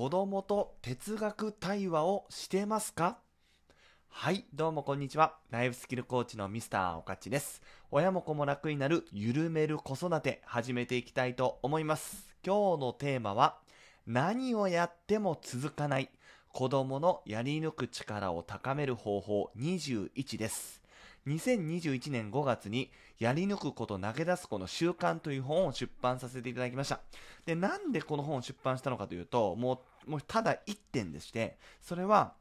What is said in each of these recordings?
子供と哲学対話をしてますかはい、どうもこんにちは。ライフスキルコーチのミスターおかちです。親も子も楽になる緩める子育て始めていきたいと思います。今日のテーマは、何をやっても続かない子供のやり抜く力を高める方法21です。2021年5月に、やり抜くこと投げ出す子の習慣という本を出版させていただきました。で、なんでこの本を出版したのかというと、もう、もうただ一点でして、それは、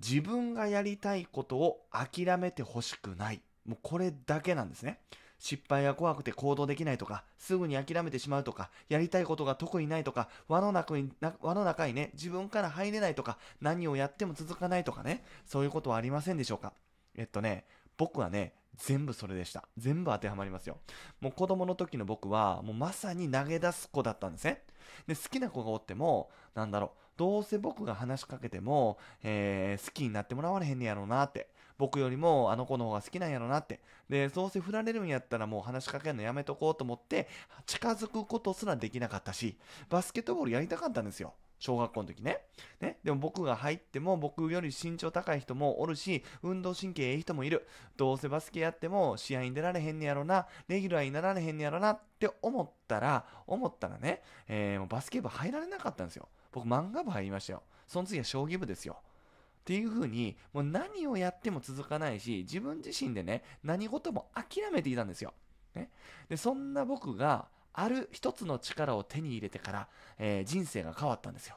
自分がやりたいことを諦めてほしくない。もうこれだけなんですね。失敗が怖くて行動できないとか、すぐに諦めてしまうとか、やりたいことが特にないとか、輪の中に、輪の中にね、自分から入れないとか、何をやっても続かないとかね、そういうことはありませんでしょうかえっとね、僕はね、全部それでした。全部当てはまりますよ。もう子供の時の僕は、もうまさに投げ出す子だったんですね。で、好きな子がおっても、なんだろう、どうせ僕が話しかけても、えー、好きになってもらわれへんねやろうなって。僕よりもあの子の方が好きなんやろうなって。で、どうせ振られるんやったらもう話しかけるのやめとこうと思って、近づくことすらできなかったし、バスケットボールやりたかったんですよ。小学校の時ね。ね。でも僕が入っても、僕より身長高い人もおるし、運動神経ええ人もいる。どうせバスケやっても試合に出られへんねやろな、レギュラーになられへんねやろなって思ったら、思ったらね、えー、もうバスケ部入られなかったんですよ。僕漫画部入りましたよ。その次は将棋部ですよ。っていう風に、もう何をやっても続かないし、自分自身でね、何事も諦めていたんですよ。ね。で、そんな僕が、ある一つの力を手に入れてから、えー、人生が変わったんですよ。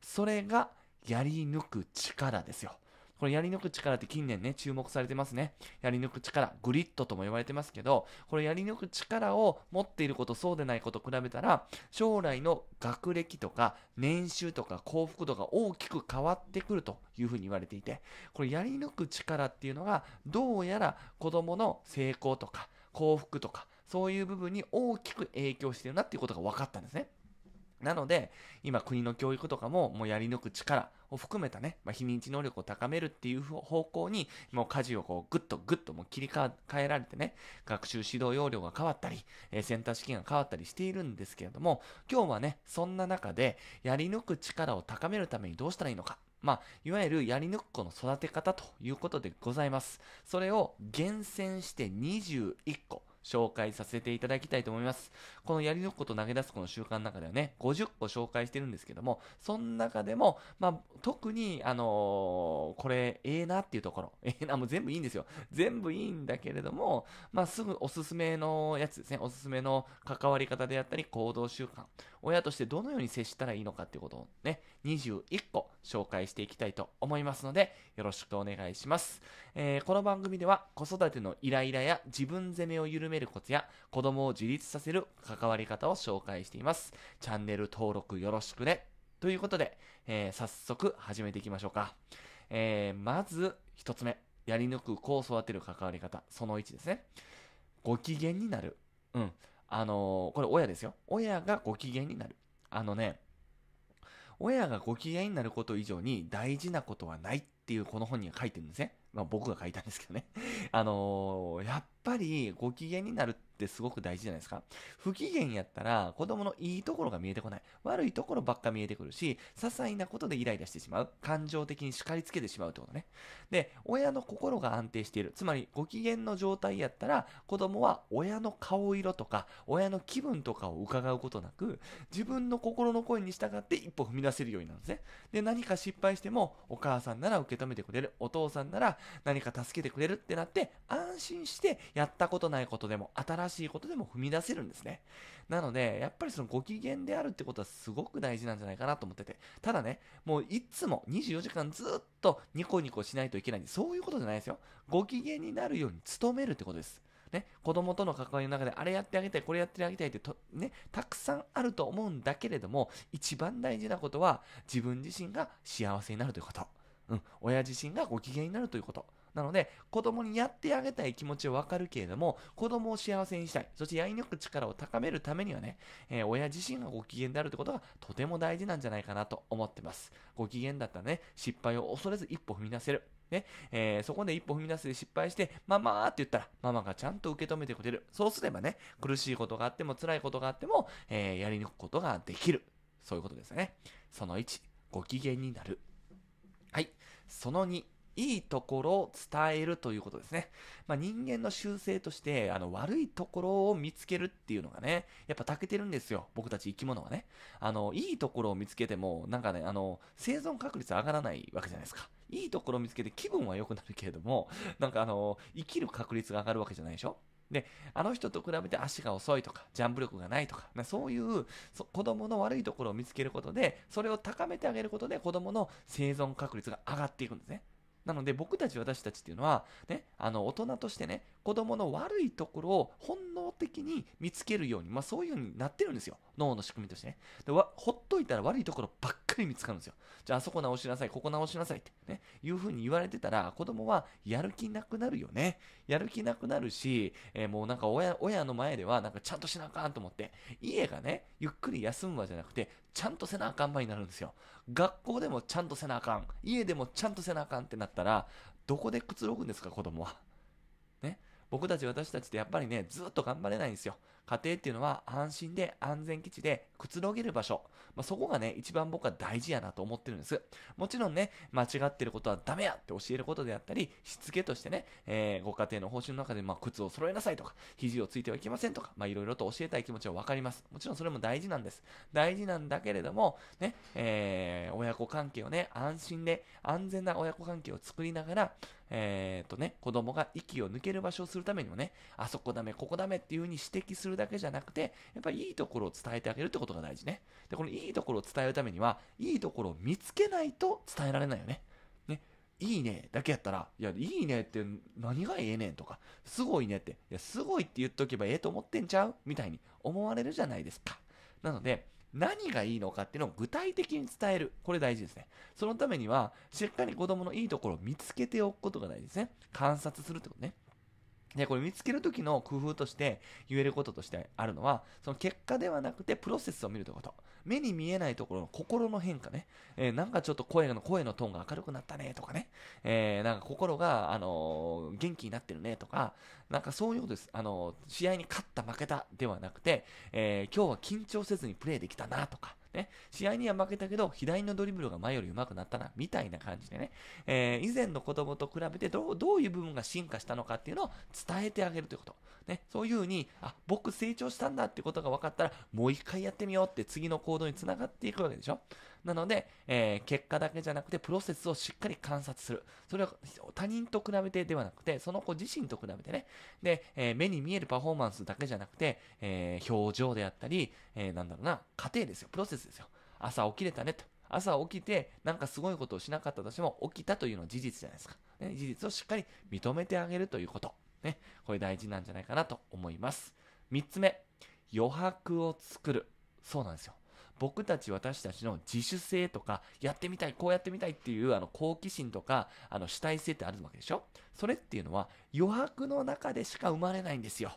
それが、やり抜く力ですよ。これやり抜く力って近年ね、注目されてますね。やり抜く力、グリッドとも言われてますけど、これやり抜く力を持っていること、そうでないこと比べたら、将来の学歴とか、年収とか幸福度が大きく変わってくるというふうに言われていて、これやり抜く力っていうのが、どうやら子供の成功とか幸福とか、そういう部分に大きく影響してるなっていうことが分かったんですね。なので、今国の教育とかももうやり抜く力を含めたね、まあ、非認知能力を高めるっていう方向に、もう家事をこうとぐっともう切り替えられてね、学習指導要領が変わったり、えー、センター試験が変わったりしているんですけれども、今日はね、そんな中でやり抜く力を高めるためにどうしたらいいのか。まあ、いわゆるやり抜く子の育て方ということでございます。それを厳選して21個。紹介させていただきたいと思いますこのやり抜くこと投げ出すこの習慣の中ではね、50個紹介してるんですけども、その中でも、まあ、特に、あのー、これ、ええー、なっていうところ、ええー、な、もう全部いいんですよ。全部いいんだけれども、まあ、すぐおすすめのやつですね、おすすめの関わり方であったり、行動習慣、親としてどのように接したらいいのかっていうことをね、21個紹介していきたいと思いますので、よろしくお願いします。えー、この番組では、子育てのイライラや自分責めを緩めるコツや、子供を自立させる関関わり方を紹介しています。チャンネル登録よろしくね。ということで、えー、早速始めていきましょうか。えー、まず、一つ目。やり抜く子を育てる関わり方。その1ですね。ご機嫌になる。うん。あのー、これ親ですよ。親がご機嫌になる。あのね、親がご機嫌になること以上に大事なことはないっっていうこの本には書いてるんですね。まあ僕が書いたんですけどね。あのー、やっぱりご機嫌になるってすごく大事じゃないですか。不機嫌やったら子供のいいところが見えてこない。悪いところばっか見えてくるし、些細なことでイライラしてしまう。感情的に叱りつけてしまうってことね。で、親の心が安定している。つまりご機嫌の状態やったら子供は親の顔色とか、親の気分とかを伺うことなく、自分の心の声に従って一歩踏み出せるようになるんですね。で、何か失敗してもお母さんなら受けけ止めてくれるお父さんなら何か助けてくれるってなって安心してやったことないことでも新しいことでも踏み出せるんですね。なので、やっぱりそのご機嫌であるってことはすごく大事なんじゃないかなと思ってて、ただね、もういつも24時間ずっとニコニコしないといけないんで、そういうことじゃないですよ。ご機嫌になるように努めるってことです。ね、子供との関わりの中であれやってあげたい、これやってあげたいってと、ね、たくさんあると思うんだけれども、一番大事なことは自分自身が幸せになるということ。うん、親自身がご機嫌になるということ。なので、子供にやってあげたい気持ちはわかるけれども、子供を幸せにしたい。そしてやり抜く力を高めるためにはね、えー、親自身がご機嫌であるということがとても大事なんじゃないかなと思ってます。ご機嫌だったらね、失敗を恐れず一歩踏み出せる。ね、えー、そこで一歩踏み出せて失敗して、ママーって言ったら、ママがちゃんと受け止めてくれる。そうすればね、苦しいことがあっても辛いことがあっても、えー、やり抜くことができる。そういうことですね。その1、ご機嫌になる。その2、いいところを伝えるということですね。まあ、人間の習性として、あの、悪いところを見つけるっていうのがね、やっぱ長けてるんですよ。僕たち生き物はね。あの、いいところを見つけても、なんかね、あの、生存確率上がらないわけじゃないですか。いいところを見つけて気分は良くなるけれども、なんかあの、生きる確率が上がるわけじゃないでしょで、あの人と比べて足が遅いとか、ジャンプ力がないとか、そういう子供の悪いところを見つけることで、それを高めてあげることで子供の生存確率が上がっていくんですね。なので僕たち私たちっていうのは、ね、あの大人としてね、子供の悪いところを本能的に見つけるように、まあ、そういう風うになってるんですよ。脳の仕組みとしてね。でほっといたら悪いところばっかり見つかるんですよ。じゃあ、あそこ直しなさい、ここ直しなさいってね、いう風に言われてたら、子供はやる気なくなるよね。やる気なくなるし、えー、もうなんか親親の前では、なんかちゃんとしなあかんと思って、家がね、ゆっくり休むわじゃなくて、ちゃんとせなあかん場になるんですよ。学校でもちゃんとせなあかん、家でもちゃんとせなあかんってなったら、どこでくつろぐんですか、子供は。僕たち私たちってやっぱりね、ずっと頑張れないんですよ。家庭っていうのは安心で安全基地でくつろげる場所。まあ、そこがね、一番僕は大事やなと思ってるんです。もちろんね、間違ってることはダメやって教えることであったり、しつけとしてね、えー、ご家庭の方針の中で、まあ、靴を揃えなさいとか、肘をついてはいけませんとか、まいろいろと教えたい気持ちはわかります。もちろんそれも大事なんです。大事なんだけれども、ね、えー、親子関係をね、安心で、安全な親子関係を作りながら、えっ、ー、とね、子供が息を抜ける場所をするためにもね、あそこダメ、ここダメっていう風に指摘するだけじゃなくて、やっぱりいいところを伝えてあげるってことが大事ね。で、このいいところを伝えるためには、いいところを見つけないと伝えられないよね。ね。いいねだけやったら、いや、いいねって何がええねんとか、すごいねって、いや、すごいって言っとけばええと思ってんちゃうみたいに思われるじゃないですか。なので、何がいいのかっていうのを具体的に伝える。これ大事ですね。そのためには、しっかり子供のいいところを見つけておくことが大事ですね。観察するってことね。で、これ見つける時の工夫として言えることとしてあるのは、その結果ではなくてプロセスを見るということ。目に見えないところの心の変化ね。えー、なんかちょっと声の、声のトーンが明るくなったねとかね。えー、なんか心が、あのー、元気になってるねとか、なんかそういうことです。あの試合に勝った負けたではなくて、え今日は緊張せずにプレイできたなとか。ね、試合には負けたけど、左のドリブルが前より上手くなったな、みたいな感じでね、えー、以前の子供と比べてどう、どういう部分が進化したのかっていうのを伝えてあげるということ。ね、そういうふうに、あ、僕成長したんだってことが分かったら、もう一回やってみようって次の行動につながっていくわけでしょ。なので、えー、結果だけじゃなくて、プロセスをしっかり観察する。それは他人と比べてではなくて、その子自身と比べてね。で、えー、目に見えるパフォーマンスだけじゃなくて、えー、表情であったり、えなんだろうな、過程ですよ。プロセスですよ。朝起きれたねと。朝起きて、なんかすごいことをしなかったとしても、起きたというのは事実じゃないですか。ね、事実をしっかり認めてあげるということ。ね、これ大事なんじゃないかなと思います。3つ目、余白を作る。そうなんですよ。僕たち私たちの自主性とか、やってみたい、こうやってみたいっていう、あの、好奇心とか、あの、主体性ってあるわけでしょそれっていうのは、余白の中でしか生まれないんですよ。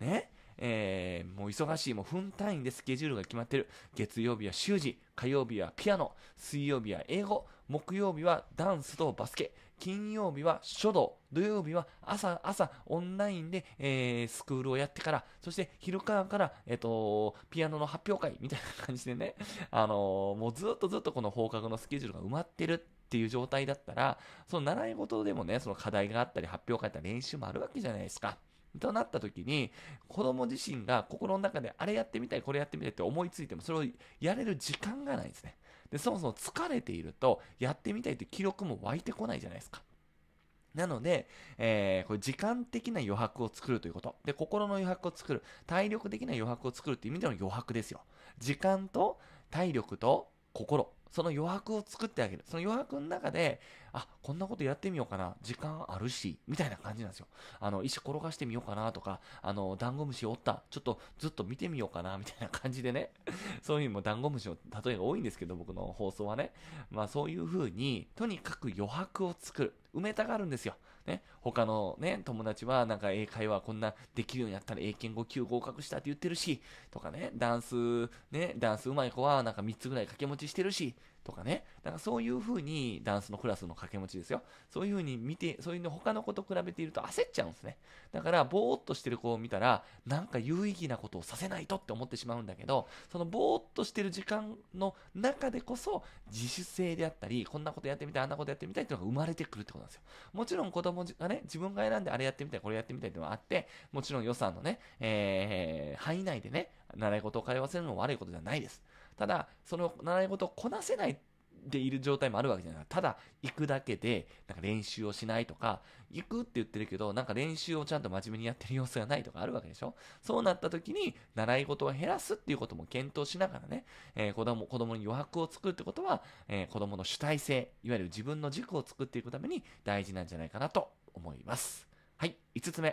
ねえー、もう忙しい、もう分単位でスケジュールが決まってる。月曜日は習字、火曜日はピアノ、水曜日は英語、木曜日はダンスとバスケ、金曜日は書道、土曜日は朝、朝、オンラインで、えー、スクールをやってから、そして昼間から、えっ、ー、と、ピアノの発表会みたいな感じでね、あのー、もうずっとずっとこの放課後のスケジュールが埋まってるっていう状態だったら、その習い事でもね、その課題があったり、発表会あったり、練習もあるわけじゃないですか。となった時に、子供自身が心の中であれやってみたい、これやってみたいって思いついても、それをやれる時間がないですね。で、そもそも疲れていると、やってみたいって記録も湧いてこないじゃないですか。なので、えー、これ時間的な余白を作るということ。で、心の余白を作る。体力的な余白を作るっていう意味での余白ですよ。時間と体力と心。その余白を作ってあげる。その余白の中で、あ、こんなことやってみようかな、時間あるし、みたいな感じなんですよ。あの、石転がしてみようかなとか、あの、ダンゴムシおった、ちょっとずっと見てみようかな、みたいな感じでね、そういうのもダンゴムシの例えが多いんですけど、僕の放送はね。まあそういう風に、とにかく余白を作る。埋めたがるんですよ。ね。他のね、友達はなんか英会話こんなできるようになったら英検5級合格したって言ってるし、とかね、ダンス、ね、ダンス上手い子はなんか3つぐらい掛け持ちしてるし、とかね。だからそういう風にダンスのクラスの掛け持ちですよ。そういう風に見て、そういうの他の子と比べていると焦っちゃうんですね。だから、ぼーっとしてる子を見たら、なんか有意義なことをさせないとって思ってしまうんだけど、そのぼーっとしてる時間の中でこそ、自主性であったり、こんなことやってみたい、あんなことやってみたいっていうのが生まれてくるってことなんですよ。もちろん子供がね、自分が選んであれやってみたい、これやってみたいっていうのはあって、もちろん予算のね、えー、範囲内でね、習い事を通わせるのも悪いことじゃないです。ただ、その習い事をこなせないでいる状態もあるわけじゃない。ただ、行くだけで、なんか練習をしないとか、行くって言ってるけど、なんか練習をちゃんと真面目にやってる様子がないとかあるわけでしょそうなった時に、習い事を減らすっていうことも検討しながらね、えー、子供、子供に余白を作るってことは、えー、子供の主体性、いわゆる自分の軸を作っていくために大事なんじゃないかなと思います。はい、5つ目。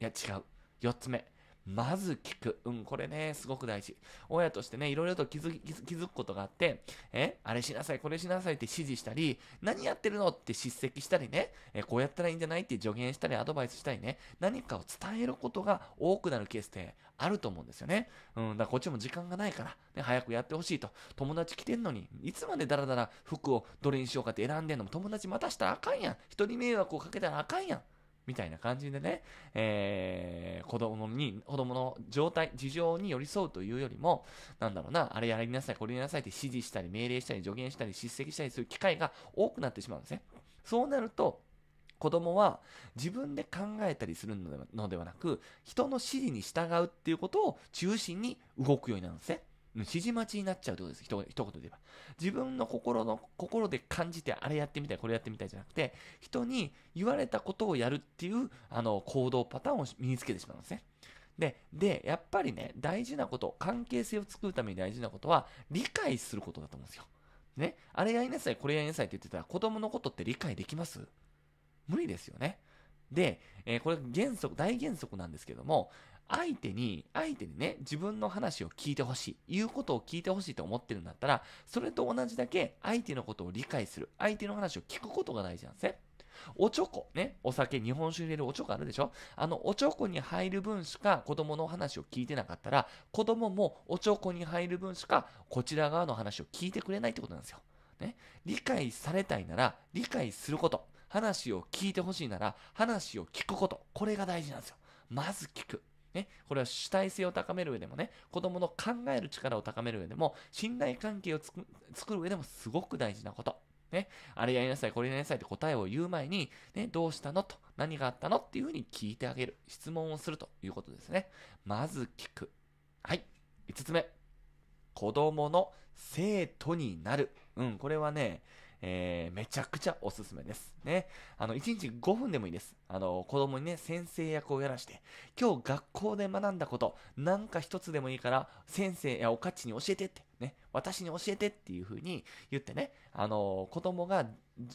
いや、違う。4つ目。まず聞く。うん、これね、すごく大事。親としてね、いろいろと気づ気づくことがあって、え、あれしなさい、これしなさいって指示したり、何やってるのって叱責したりね、え、こうやったらいいんじゃないって助言したり、アドバイスしたりね、何かを伝えることが多くなるケースってあると思うんですよね。うん、だからこっちも時間がないから、ね、早くやってほしいと。友達来てんのに、いつまでダラダラ服をどれにしようかって選んでんのも友達待たしたらあかんやん。人に迷惑をかけたらあかんやん。みたいな感じでね、えー、子供に、子供の状態、事情に寄り添うというよりも、なんだろうな、あれやりなさい、これやりなさいって指示したり、命令したり、助言したり、叱責したりする機会が多くなってしまうんですね。そうなると、子供は自分で考えたりするのではなく、人の指示に従うっていうことを中心に動くようになるんですね。指示待ちになっちゃうってことです。一一言で言えば。自分の心の、心で感じて、あれやってみたい、これやってみたいじゃなくて、人に言われたことをやるっていう、あの、行動パターンを身につけてしまうんですね。で、で、やっぱりね、大事なこと、関係性を作るために大事なことは、理解することだと思うんですよ。ね、あれやりなさい、これやりなさいって言ってたら、子供のことって理解できます無理ですよね。で、えー、これ原則、大原則なんですけども、相手に、相手にね、自分の話を聞いてほしい、言うことを聞いてほしいと思ってるんだったら、それと同じだけ相手のことを理解する、相手の話を聞くことが大事なんですね。おちょこ、ね、お酒、日本酒入れるおちょこあるでしょあの、おちょこに入る分しか子供の話を聞いてなかったら、子供もおちょこに入る分しかこちら側の話を聞いてくれないってことなんですよ。ね、理解されたいなら、理解すること。話を聞いてほしいなら、話を聞くこと。これが大事なんですよ。まず聞く。ね、これは主体性を高める上でもね、子供の考える力を高める上でも、信頼関係を作る上でもすごく大事なこと。ね、あれやりなさい、これやりなさいって答えを言う前に、ね、どうしたのと、何があったのっていうふうに聞いてあげる。質問をするということですね。まず聞く。はい。5つ目。子供の生徒になる。うん、これはね、えー、めちゃくちゃおすすめです。ね。あの、1日5分でもいいです。あの、子供にね、先生役をやらして、今日学校で学んだこと、なんか一つでもいいから、先生やおかちに教えてって、ね、私に教えてっていう風に言ってね、あの、子供が、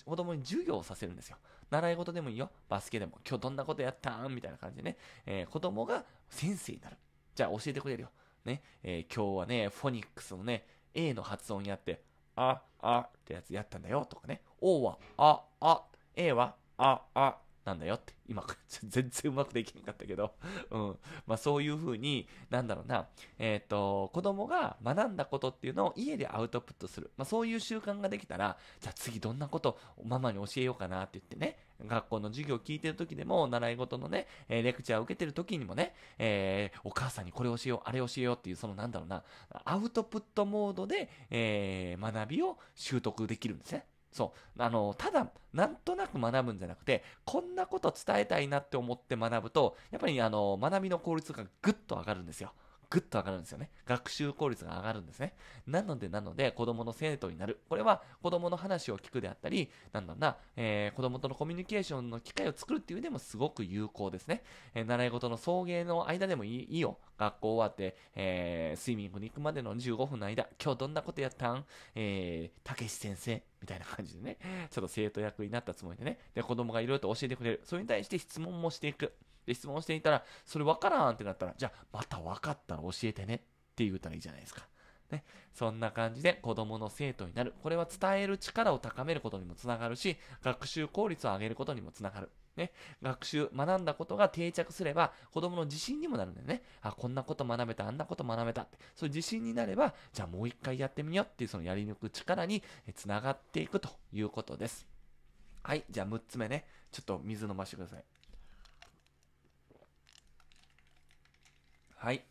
子供に授業をさせるんですよ。習い事でもいいよ。バスケでも。今日どんなことやったんみたいな感じでね、えー、子供が先生になる。じゃあ教えてくれるよ。ね、えー、今日はね、フォニックスのね、A の発音やって、あ、あってやつやったんだよとかね。O は、あ、あ、A は、あ、あ、なんだよって、今、全然うまくできなかったけど、うん。まあそういうふうに、なんだろうな、えっ、ー、と、子供が学んだことっていうのを家でアウトプットする。まあそういう習慣ができたら、じゃあ次どんなことママに教えようかなって言ってね、学校の授業を聞いてる時でも、習い事のね、えー、レクチャーを受けてる時にもね、えー、お母さんにこれ教えよう、あれ教えようっていう、そのなんだろうな、アウトプットモードで、えー、学びを習得できるんですね。そうあのただなんとなく学ぶんじゃなくてこんなこと伝えたいなって思って学ぶとやっぱりあの学びの効率がぐっと上がるんですよ。ぐっと上がるんですよね。学習効率が上がるんですね。なので、なので、子供の生徒になる。これは、子供の話を聞くであったり、なんだろうな、えー、子供とのコミュニケーションの機会を作るっていうでもすごく有効ですね。えー、習い事の送迎の間でもいいよ。学校終わって、えー、スイミングに行くまでの15分の間、今日どんなことやったんえー、たけし先生、みたいな感じでね、ちょっと生徒役になったつもりでね、で、子供がいろいろと教えてくれる。それに対して質問もしていく。で、質問していたら、それ分からんってなったら、じゃあ、また分かったら教えてねって言うたらいいじゃないですか。ね、そんな感じで子供の生徒になる。これは伝える力を高めることにもつながるし、学習効率を上げることにもつながる。ね、学習、学んだことが定着すれば、子供の自信にもなるんだよね。あ、こんなこと学べた、あんなこと学べたって。そういう自信になれば、じゃあもう一回やってみようっていうそのやり抜く力につながっていくということです。はい、じゃあ6つ目ね。ちょっと水飲ましてください。はい。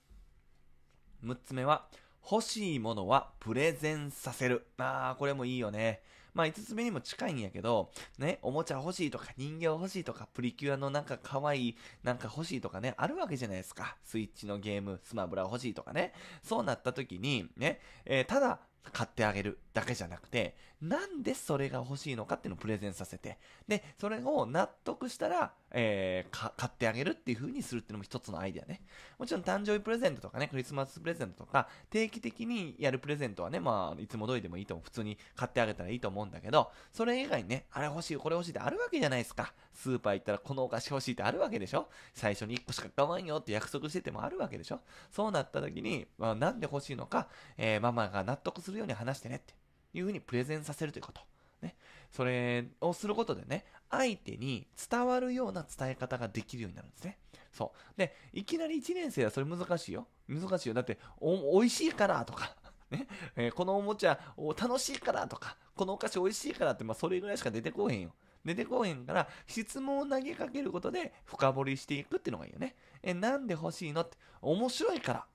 6つ目は、欲しいものはプレゼンさせる。あー、これもいいよね。まあ、5つ目にも近いんやけど、ね、おもちゃ欲しいとか、人形欲しいとか、プリキュアのなんか可愛い、なんか欲しいとかね、あるわけじゃないですか。スイッチのゲーム、スマブラ欲しいとかね。そうなった時に、ね、えー、ただ買ってあげる。だけじゃなくて、なんでそれが欲しいのかっていうのをプレゼンさせて、で、それを納得したら、えー、買ってあげるっていう風にするっていうのも一つのアイデアね。もちろん誕生日プレゼントとかね、クリスマスプレゼントとか、定期的にやるプレゼントはね、まあ、いつも通りでもいいと思う。普通に買ってあげたらいいと思うんだけど、それ以外にね、あれ欲しい、これ欲しいってあるわけじゃないですか。スーパー行ったらこのお菓子欲しいってあるわけでしょ最初に1個しか買わんよって約束しててもあるわけでしょそうなった時に、まあ、なんで欲しいのか、えー、ママが納得するように話してねって。いうふうにプレゼンさせるということ。ね。それをすることでね、相手に伝わるような伝え方ができるようになるんですね。そう。で、いきなり1年生はそれ難しいよ。難しいよ。だって、お、美味しいからとか ね、えー、このおもちゃ楽しいからとか、このお菓子美味しいからって、まあ、それぐらいしか出てこへんよ。出てこへんから、質問を投げかけることで深掘りしていくっていうのがいいよね。え、なんで欲しいのって、面白いから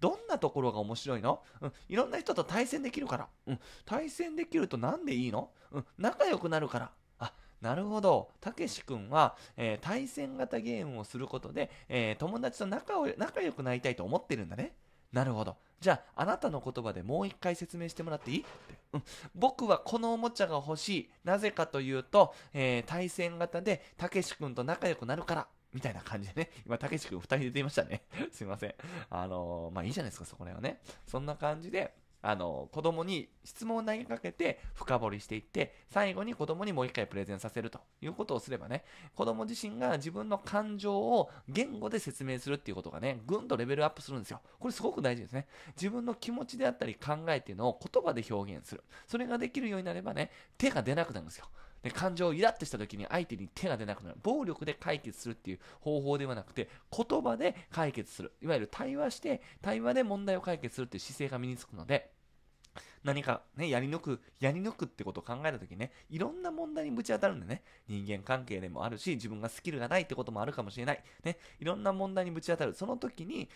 どんなところが面白いの、うん、いろんな人と対戦できるから、うん、対戦できると何でいいの、うん、仲良くなるからあなるほど。たけし君は、えー、対戦型ゲームをすることで、えー、友達と仲を仲良くなりたいと思ってるんだね。なるほど。じゃあ、あなたの言葉でもう一回説明してもらっていいって、うん。僕はこのおもちゃが欲しい。なぜかというと、えー、対戦型で、たけし君と仲良くなるから。みたいな感じでね、今、たけし君2人出ていましたね。すいません。あのー、まあいいじゃないですか、そこら辺はね。そんな感じで、あの、子供に質問を投げかけて深掘りしていって、最後に子供にもう一回プレゼンさせるということをすればね、子供自身が自分の感情を言語で説明するっていうことがね、ぐんとレベルアップするんですよ。これすごく大事ですね。自分の気持ちであったり考えっていうのを言葉で表現する。それができるようになればね、手が出なくなるんですよ。で感情をイラッとした時に相手に手が出なくなる暴力で解決するっていう方法ではなくて言葉で解決するいわゆる対話して対話で問題を解決するっていう姿勢が身につくので何かね、やり抜く、やり抜くってことを考えたときね、いろんな問題にぶち当たるんでね、人間関係でもあるし、自分がスキルがないってこともあるかもしれない。ね、いろんな問題にぶち当たる。その時に、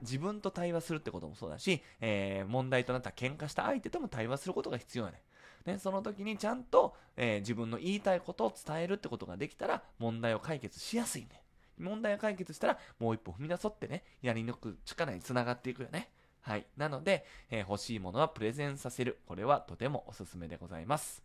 自分と対話するってこともそうだし、えー、問題となった喧嘩した相手とも対話することが必要だね。ね、その時にちゃんと、えー、自分の言いたいことを伝えるってことができたら、問題を解決しやすいね。問題を解決したら、もう一歩踏み出そうってね、やり抜く力につながっていくよね。はい。なので、えー、欲しいものはプレゼンさせる。これはとてもおすすめでございます。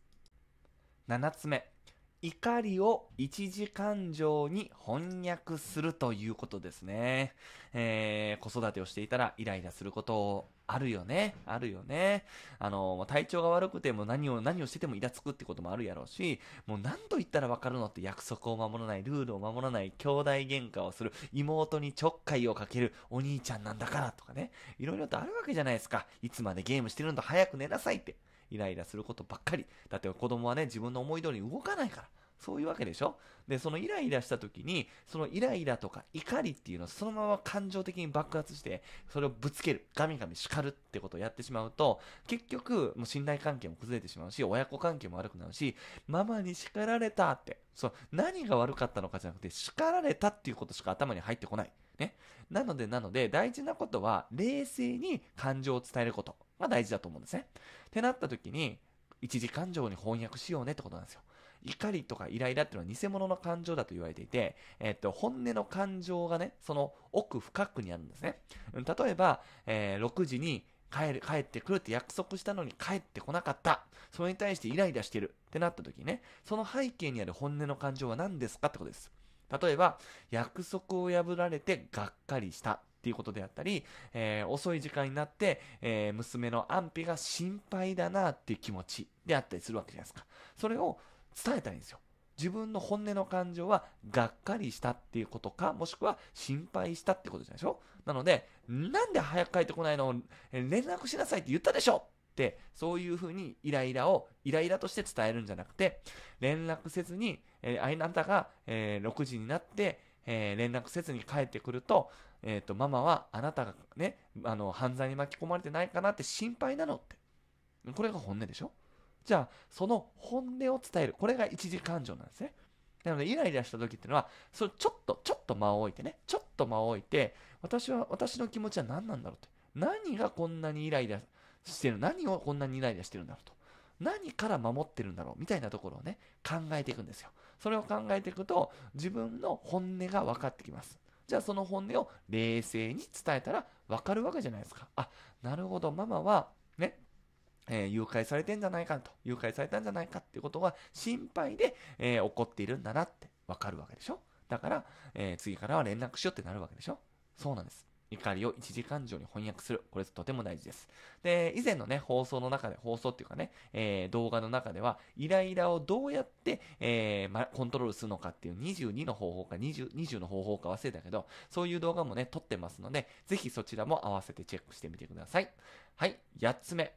7つ目。怒りを一時感情に翻訳するということですね。えー、子育てをしていたらイライラすることあるよね。あるよね。あの、体調が悪くても何を、何をしててもイラつくってこともあるやろうし、もう何と言ったらわかるのって約束を守らない、ルールを守らない、兄弟喧嘩をする、妹にちょっかいをかけるお兄ちゃんなんだからとかね。いろいろとあるわけじゃないですか。いつまでゲームしてるんだ早く寝なさいって。イライラすることばっかり。だって子供はね、自分の思い通りに動かないから。そういうわけでしょで、そのイライラした時に、そのイライラとか怒りっていうのをそのまま感情的に爆発して、それをぶつける、ガミガミ叱るってことをやってしまうと、結局、もう信頼関係も崩れてしまうし、親子関係も悪くなるし、ママに叱られたって、そう、何が悪かったのかじゃなくて、叱られたっていうことしか頭に入ってこない。ね。なので、なので、大事なことは、冷静に感情を伝えることが大事だと思うんですね。ってなった時に、一時感情に翻訳しようねってことなんですよ。怒りとかイライラっていうのは偽物の感情だと言われていて、えっと、本音の感情がね、その奥深くにあるんですね。例えば、えー、6時に帰る、帰ってくるって約束したのに帰ってこなかった。それに対してイライラしてるってなった時ね、その背景にある本音の感情は何ですかってことです。例えば、約束を破られてがっかりしたっていうことであったり、えー、遅い時間になって、えー、娘の安否が心配だなっていう気持ちであったりするわけじゃないですか。それを伝えたいんですよ。自分の本音の感情は、がっかりしたっていうことか、もしくは心配したってことじゃないでしょなので、なんで早く帰ってこないの連絡しなさいって言ったでしょ、そういうふうにイライラをイライラとして伝えるんじゃなくて、連絡せずに、えー、あなたが、えー、6時になって、えー、連絡せずに帰ってくると、えっ、ー、と、ママはあなたがね、あの、犯罪に巻き込まれてないかなって心配なのって。これが本音でしょじゃあ、その本音を伝える。これが一時感情なんですね。なので、イライラした時っていうのは、それちょっと、ちょっと間を置いてね、ちょっと間を置いて、私は、私の気持ちは何なんだろうって。何がこんなにイライラしてる何をこんなにイライラしてるんだろうと何から守ってるんだろうみたいなところをね考えていくんですよそれを考えていくと自分の本音が分かってきますじゃあその本音を冷静に伝えたら分かるわけじゃないですかあなるほどママはねえー、誘拐されてんじゃないかと、誘拐されたんじゃないかってことは心配で、えー、怒っているんだなってわかるわけでしょだから、えー、次からは連絡しようってなるわけでしょそうなんです。怒りを1時以上に翻訳する。これとても大事です。で、以前のね、放送の中で、放送っていうかね、えー、動画の中では、イライラをどうやって、えー、ま、コントロールするのかっていう22の方法か20、20の方法か忘れたけど、そういう動画もね、撮ってますので、ぜひそちらも合わせてチェックしてみてください。はい、8つ目。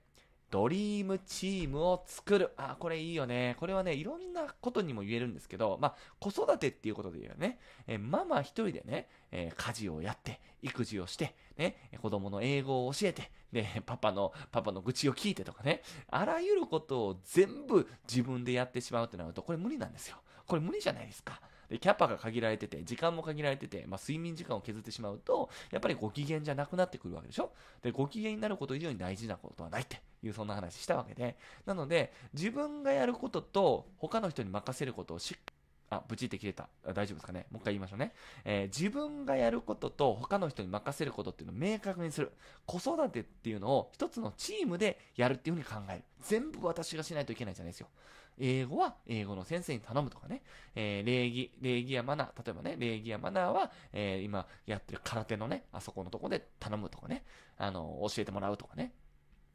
ドリームチームを作る。あ、これいいよね。これはね、いろんなことにも言えるんですけど、まあ、子育てっていうことで言うよね、えママ一人でね、えー、家事をやって、育児をして、ね、子供の英語を教えて、で、パパの、パパの愚痴を聞いてとかね、あらゆることを全部自分でやってしまうってなると、これ無理なんですよ。これ無理じゃないですか。で、キャパが限られてて、時間も限られてて、まあ、睡眠時間を削ってしまうと、やっぱりご機嫌じゃなくなってくるわけでしょで、ご機嫌になること以上に大事なことはないって。いうそんな話したわけで、なので、自分がやることと、他の人に任せることをしっあ、ブチって切れた。大丈夫ですかねもう一回言いましょうね。えー、自分がやることと他の人に任せることっていうのを明確にする。子育てっていうのを一つのチームでやるっていうふうに考える。全部私がしないといけないじゃないですよ。英語は英語の先生に頼むとかね。えー、礼儀、礼儀やマナー、例えばね、礼儀やマナーは、えー、今やってる空手のね、あそこのとこで頼むとかね。あの、教えてもらうとかね。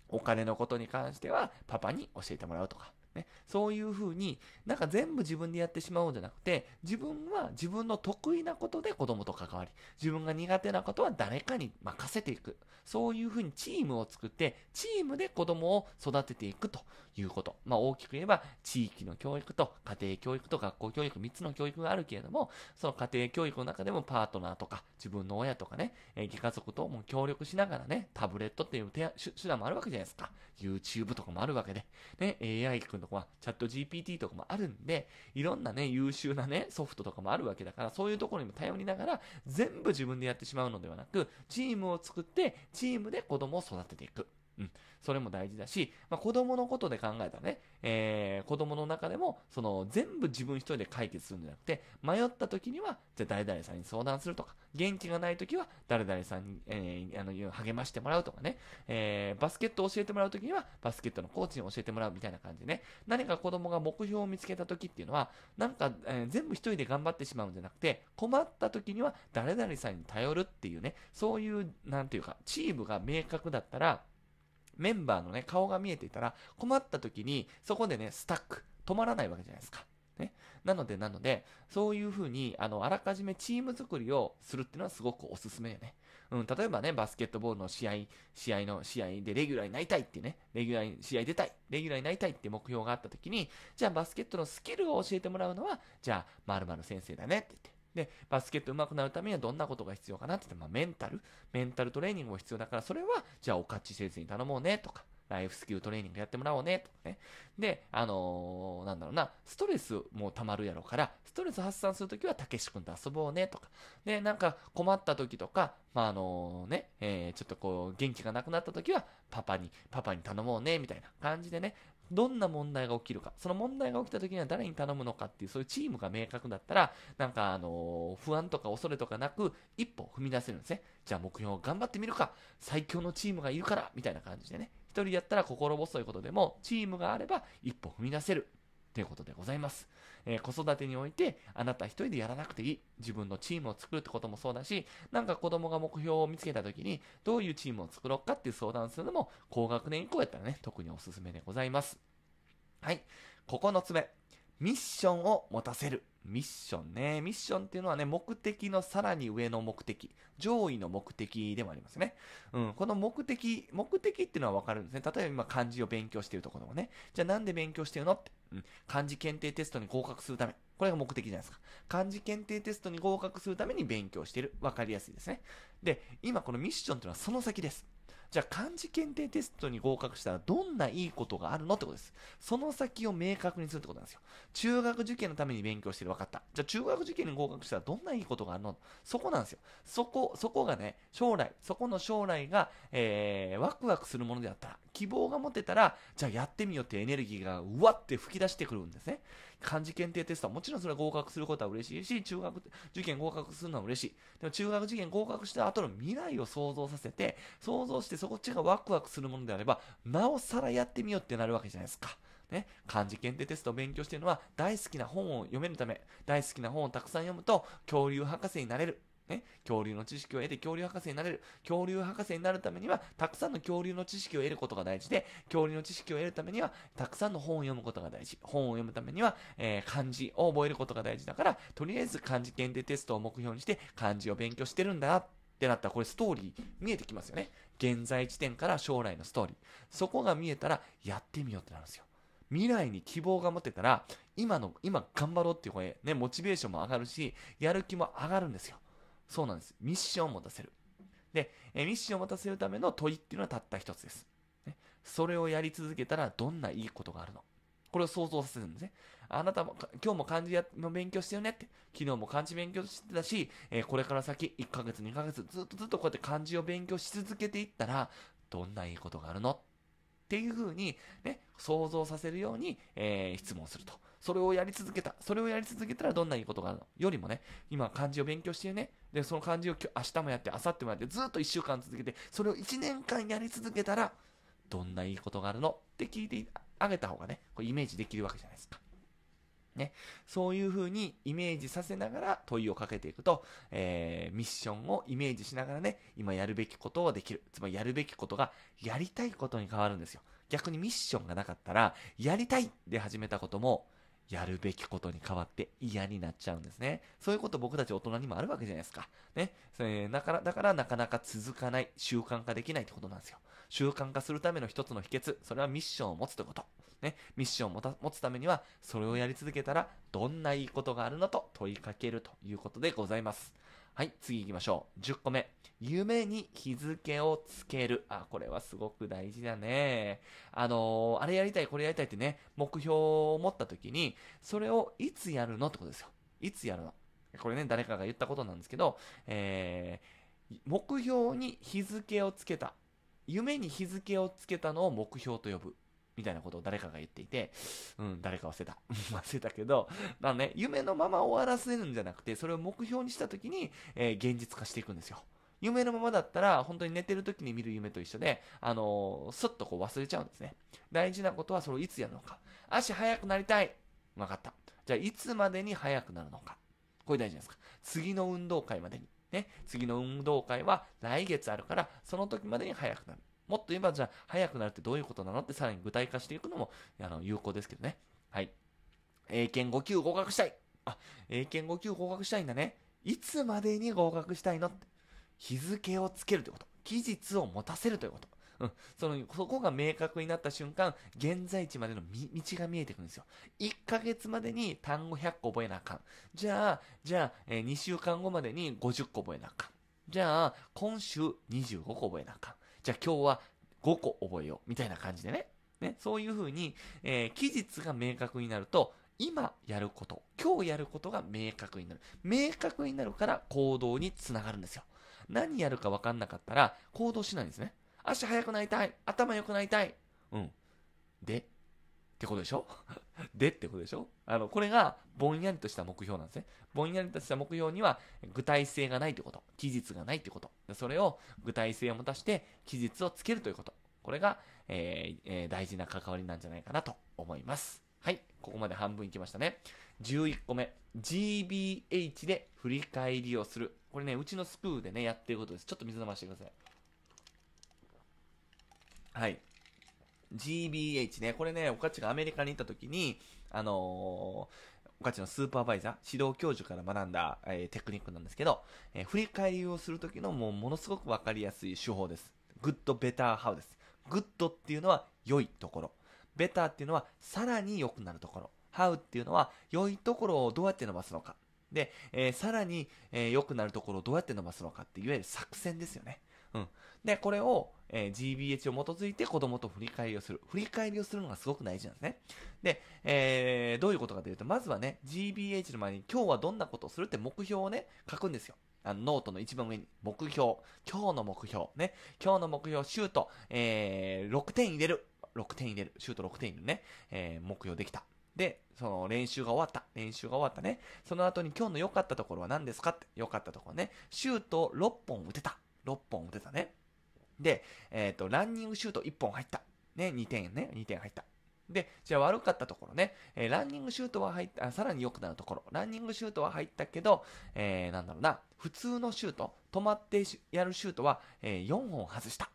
お金のことに関してはパパに教えてもらうとかね、そういうふうになんか全部自分でやってしまうんじゃなくて自分は自分の得意なことで子供と関わり自分が苦手なことは誰かに任せていくそういうふうにチームを作ってチームで子供を育てていくということ、まあ、大きく言えば地域の教育と家庭教育と学校教育3つの教育があるけれどもその家庭教育の中でもパートナーとか自分の親とかね、えー、義家族とも協力しながらねタブレットっていう手段もあるわけじゃないですか YouTube とかもあるわけで、ね、AI 君とか、チャット GPT とかもあるんで、いろんなね、優秀なね、ソフトとかもあるわけだから、そういうところにも頼りながら、全部自分でやってしまうのではなく、チームを作って、チームで子供を育てていく。うん。それも大事だし、まあ、子供のことで考えたね、えー、子供の中でも、その、全部自分一人で解決するんじゃなくて、迷った時には、じゃ誰々さんに相談するとか、元気がない時は、誰々さんに、えー、あの、励ましてもらうとかね、えー、バスケットを教えてもらう時には、バスケットのコーチに教えてもらうみたいな感じでね、何か子供が目標を見つけた時っていうのは、なんか、えー、全部一人で頑張ってしまうんじゃなくて、困った時には、誰々さんに頼るっていうね、そういう、なんていうか、チームが明確だったら、メンバーのね、顔が見えていたら、困った時に、そこでね、スタック、止まらないわけじゃないですか。ね。なので、なので、そういうふうに、あの、あらかじめチーム作りをするっていうのはすごくおすすめよね。うん、例えばね、バスケットボールの試合、試合の、試合でレギュラーになりたいってね、レギュラーに、試合出たい、レギュラーになりたいって目標があった時に、じゃあバスケットのスキルを教えてもらうのは、じゃあ、〇〇先生だねって言って、で、バスケット上手くなるためにはどんなことが必要かなって言って、まあ、メンタル、メンタルトレーニングも必要だから、それは、じゃあ、おかち先生に頼もうね、とか、ライフスキルトレーニングやってもらおうね、とかね。で、あのー、なんだろうな、ストレスも溜まるやろから、ストレス発散するときは、たけし君と遊ぼうね、とか。で、なんか困ったときとか、まあ、あのね、えー、ちょっとこう、元気がなくなったときは、パパに、パパに頼もうね、みたいな感じでね、どんな問題が起きるか、その問題が起きた時には誰に頼むのかっていう、そういうチームが明確だったら、なんか、あのー、不安とか恐れとかなく、一歩踏み出せるんですね。じゃあ目標を頑張ってみるか、最強のチームがいるから、みたいな感じでね。一人やったら心細いことでも、チームがあれば一歩踏み出せる。ということでございます。えー、子育てにおいて、あなた一人でやらなくていい。自分のチームを作るってこともそうだし、なんか子供が目標を見つけた時に、どういうチームを作ろうかっていう相談するのも、高学年以降やったらね、特におすすめでございます。はい。9つ目。ミッションを持たせる。ミッションね。ミッションっていうのはね、目的のさらに上の目的。上位の目的でもありますね。うん。この目的、目的っていうのはわかるんですね。例えば今漢字を勉強してるところもね。じゃあなんで勉強してるのって。うん。漢字検定テストに合格するため。これが目的じゃないですか。漢字検定テストに合格するために勉強してる。わかりやすいですね。で、今このミッションというのはその先です。じゃあ漢字検定テストに合格したらどんないいことがあるのってことです。その先を明確にするってことなんですよ。中学受験のために勉強してる分かった。じゃあ中学受験に合格したらどんないいことがあるのそこなんですよ。そこ、そこがね、将来、そこの将来が、えー、ワクワクするものであったら、希望が持てたら、じゃあやってみようってエネルギーがうわって吹き出してくるんですね。漢字検定テストはもちろんそれは合格することは嬉しいし、中学受験合格するのは嬉しい。でも中学受験合格した後の未来を想像させて、想像してそこっちがワクワクするものであれば、なおさらやってみようってなるわけじゃないですか。ね、漢字検定テストを勉強しているのは大好きな本を読めるため、大好きな本をたくさん読むと恐竜博士になれる。ね、恐竜の知識を得て恐竜博士になれる。恐竜博士になるためには、たくさんの恐竜の知識を得ることが大事で、恐竜の知識を得るためには、たくさんの本を読むことが大事。本を読むためには、えー、漢字を覚えることが大事だから、とりあえず漢字検定テストを目標にして、漢字を勉強してるんだってなったら、これストーリー見えてきますよね。現在地点から将来のストーリー。そこが見えたら、やってみようってなるんですよ。未来に希望が持てたら、今の、今頑張ろうっていう声、ね、モチベーションも上がるし、やる気も上がるんですよ。そうなんです。ミッションを持たせる。で、えミッションを持たせるための問いっていうのはたった一つです。ね、それをやり続けたらどんないいことがあるのこれを想像させるんですね。あなたも、今日も漢字の勉強してるねって、昨日も漢字勉強してたし、えー、これから先1ヶ月2ヶ月ずっとずっとこうやって漢字を勉強し続けていったら、どんないいことがあるのっていうふうに、ね、想像させるように、えー、質問すると。それをやり続けた。それをやり続けたらどんないいことがあるのよりもね、今漢字を勉強してね。で、その漢字を明日もやって、明後日もやって、ずっと1週間続けて、それを1年間やり続けたら、どんないいことがあるのって聞いてあげた方がね、これイメージできるわけじゃないですか。ね、そういう風にイメージさせながら問いをかけていくと、えー、ミッションをイメージしながらね、今やるべきことをできる。つまりやるべきことがやりたいことに変わるんですよ。逆にミッションがなかったら、やりたいで始めたことも、やるべきことに変わって嫌になっちゃうんですね。そういうこと僕たち大人にもあるわけじゃないですか。ね。えー、だから、だからなかなか続かない、習慣化できないってことなんですよ。習慣化するための一つの秘訣、それはミッションを持つということ。ね。ミッションを持つためには、それをやり続けたら、どんないいことがあるのと問いかけるということでございます。はい、次行きましょう。10個目。夢に日付をつける。あ、これはすごく大事だね。あのー、あれやりたい、これやりたいってね、目標を持った時に、それをいつやるのってことですよ。いつやるのこれね、誰かが言ったことなんですけど、えー、目標に日付をつけた。夢に日付をつけたのを目標と呼ぶ。みたいなことを誰かが言っていて、うん、誰か忘れた。忘れたけど、だね、夢のまま終わらせるんじゃなくて、それを目標にした時に、えー、現実化していくんですよ。夢のままだったら、本当に寝てる時に見る夢と一緒で、あのー、すっとこう忘れちゃうんですね。大事なことはそれをいつやるのか。足速くなりたい。わかった。じゃあ、いつまでに速くなるのか。これ大事ですか。次の運動会までに。ね、次の運動会は来月あるから、その時までに早くなる。もっとば、じゃ早くなるってどういうことなのってさらに具体化していくのも、あの、有効ですけどね。はい。英検5級合格したい。あ、英検5級合格したいんだね。いつまでに合格したいのって。日付をつけるということ。期日を持たせるということ。うん。その、そこが明確になった瞬間、現在地までの道が見えてくるんですよ。1ヶ月までに単語100個覚えなあかん。じゃあ、じゃあ、えー、2週間後までに50個覚えなあかん。じゃあ、今週25個覚えなあかん。じゃあ今日は5個覚えよう。みたいな感じでね。ね、そういうふうに、えー、期日が明確になると、今やること、今日やることが明確になる。明確になるから行動につながるんですよ。何やるか分かんなかったら行動しないんですね。足早くなりたい。頭良くなりたい。うん。で、ってことでしょ でってことでしょあの、これがぼんやりとした目標なんですね。ぼんやりとした目標には具体性がないってこと。期日がないってこと。それを具体性を持たして期日をつけるということ。これが、えー、えー、大事な関わりなんじゃないかなと思います。はい。ここまで半分いきましたね。11個目。GBH で振り返りをする。これね、うちのスプーでね、やってることです。ちょっと水飲ませてください。はい。GBH ね、これね、おかちがアメリカに行った時に、あのー、おかちのスーパーバイザー、指導教授から学んだ、えー、テクニックなんですけど、えー、振り返りをする時のもうものすごくわかりやすい手法です。グッドベターハウです。グッドっていうのは良いところ。ベターっていうのはさらに良くなるところ。ハウっていうのは良いところをどうやって伸ばすのか。で、えー、さらに、え良くなるところをどうやって伸ばすのかっていわゆる作戦ですよね。うん、でこれを、えー、GBH を基づいて子供と振り返りをする振り返りをするのがすごく大事なんですねで、えー、どういうことかというとまずはね GBH の前に今日はどんなことをするって目標をね書くんですよあのノートの一番上に目標今日の目標ね今日の目標シュート、えー、6点入れる6点入れるシュート6点入れるね、え目標できたで、その練習が終わった。練習が終わったね。その後に今日の良かったところは何ですかって。良かったところね。シュート6本打てた。6本打てたね。で、えっ、ー、と、ランニングシュート1本入った。ね、2点ね、2点入った。で、じゃあ悪かったところね、えー、ランニングシュートは入った、さらに良くなるところ、ランニングシュートは入ったけど、えー、なんだろうな、普通のシュート、止まってやるシュートは、えー、4本外した。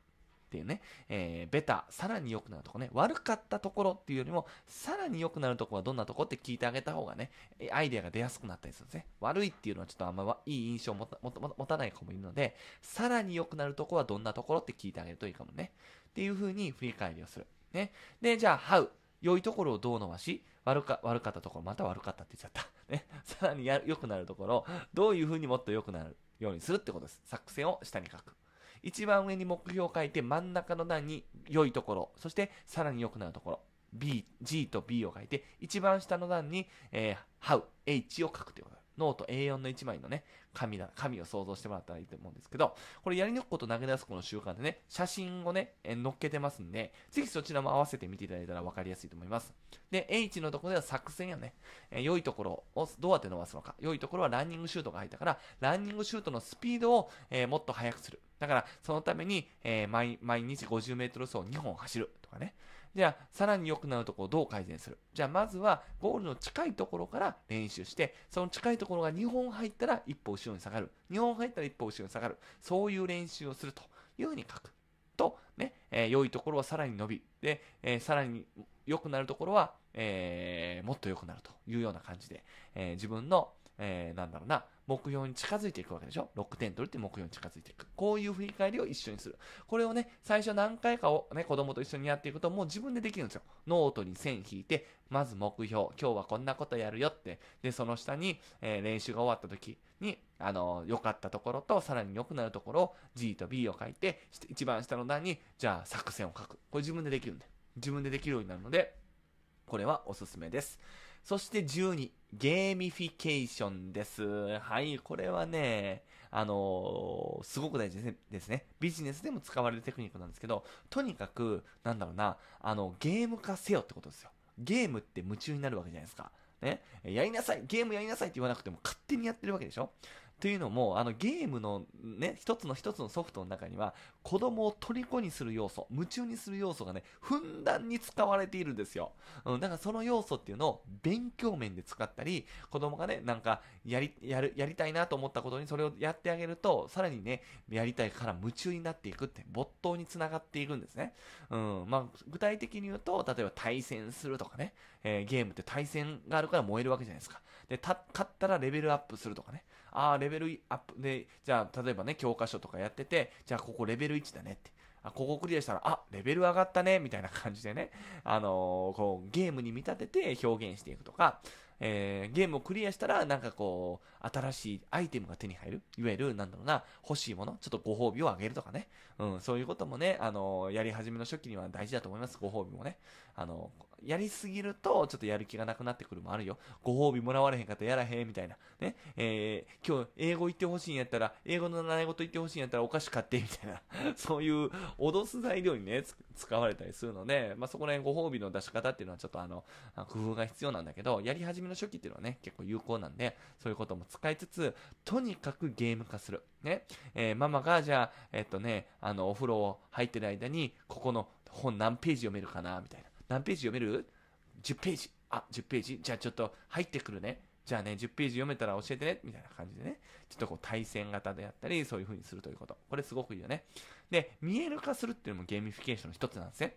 っていうね、えー、ベタ、さらに良くなるとこね、悪かったところっていうよりも、さらに良くなるとこはどんなとこって聞いてあげた方がね、アイデアが出やすくなったりするんですね。悪いっていうのはちょっとあんまいい印象を持たない子もいるので、さらに良くなるとこはどんなところって聞いてあげるといいかもね。っていう風に振り返りをする。ね。で、じゃあ、how。良いところをどう伸ばし、悪か、悪かったところ、また悪かったって言っちゃった。ね。さらによ良くなるところ、どういう風にもっと良くなるようにするってことです。作戦を下に書く。一番上に目標を書いて真ん中の段に良いところ、そしてさらに良くなるところ、B、G と B を書いて、一番下の段に、えー、How、H を書くということ。ノート A4 の1枚のね、紙だ、紙を想像してもらったらいいと思うんですけど、これやり抜くこと投げ出すこの習慣でね、写真をね、えー、載っけてますんで、ぜひそちらも合わせて見ていただいたら分かりやすいと思います。で、H のところでは作戦やね、えー、良いところをどうやって伸ばすのか、良いところはランニングシュートが入ったから、ランニングシュートのスピードを、えー、もっと速くする。だから、そのために、えー、毎毎日50メートル走2本走るとかね。じゃあ、さらに良くなるところをどう改善するじゃあ、まずは、ゴールの近いところから練習して、その近いところが2本入ったら1歩後ろに下がる。2本入ったら1歩後ろに下がる。そういう練習をするというふうに書く。と、ね、えー、良いところはさらに伸び、で、えー、さらに良くなるところは、えー、もっと良くなるというような感じで、え自分の、えなんだろうな、目標に近づいていくわけでしょ ?6 点取るって目標に近づいていく。こういう振り返りを一緒にする。これをね、最初何回かをね、子供と一緒にやっていくと、もう自分でできるんですよ。ノートに線引いて、まず目標、今日はこんなことやるよって。で、その下に、えー、練習が終わった時に、あの、良かったところと、さらに良くなるところを G と B を書いて、一番下の段に、じゃあ作戦を書く。これ自分でできるんで。自分でできるようになるので、これはおすすめです。そして12、ゲーミフィケーションです。はい、これはね、あのー、すごく大事ですね。ビジネスでも使われるテクニックなんですけど、とにかく、なんだろうな、あの、ゲーム化せよってことですよ。ゲームって夢中になるわけじゃないですか。ね、やりなさい、ゲームやりなさいって言わなくても勝手にやってるわけでしょというのも、あの、ゲームのね、一つの一つのソフトの中には、子供を虜にする要素、夢中にする要素がね、ふんだんに使われているんですよ。うん、だからその要素っていうのを勉強面で使ったり、子供がね、なんか、やり、やる、やりたいなと思ったことにそれをやってあげると、さらにね、やりたいから夢中になっていくって、没頭につながっていくんですね。うん、まあ、具体的に言うと、例えば対戦するとかね、えー、ゲームって対戦があるから燃えるわけじゃないですか。で、た、勝ったらレベルアップするとかね。ああ、レベルアップで、じゃあ、例えばね、教科書とかやってて、じゃあ、ここレベル1だねって。あ、ここクリアしたら、あ、レベル上がったね、みたいな感じでね、あのー、こう、ゲームに見立てて表現していくとか、えー、ゲームをクリアしたら、なんかこう、新しいアイテムが手に入る。いわゆる、なんだろうな、欲しいもの、ちょっとご褒美をあげるとかね。うん、そういうこともね、あのー、やり始めの初期には大事だと思います。ご褒美もね。あのやりすぎると、ちょっとやる気がなくなってくるもあるよ。ご褒美もらわれへんかったらやらへん、みたいな。ね。えー、今日、英語言ってほしいんやったら、英語の習い事言ってほしいんやったらお菓子買って、みたいな。そういう、脅す材料にね、使われたりするので、まあ、そこら辺ご褒美の出し方っていうのはちょっとあの、工夫が必要なんだけど、やり始めの初期っていうのはね、結構有効なんで、そういうことも使いつつ、とにかくゲーム化する。ね。えー、ママが、じゃあ、えっとね、あの、お風呂入ってる間に、ここの本何ページ読めるかな、みたいな。何ページ読める ?10 ページ。あ、10ページ。じゃあちょっと入ってくるね。じゃあね、10ページ読めたら教えてね。みたいな感じでね。ちょっとこう対戦型であったり、そういう風にするということ。これすごくいいよね。で、見える化するっていうのもゲーミフィケーションの一つなんですね。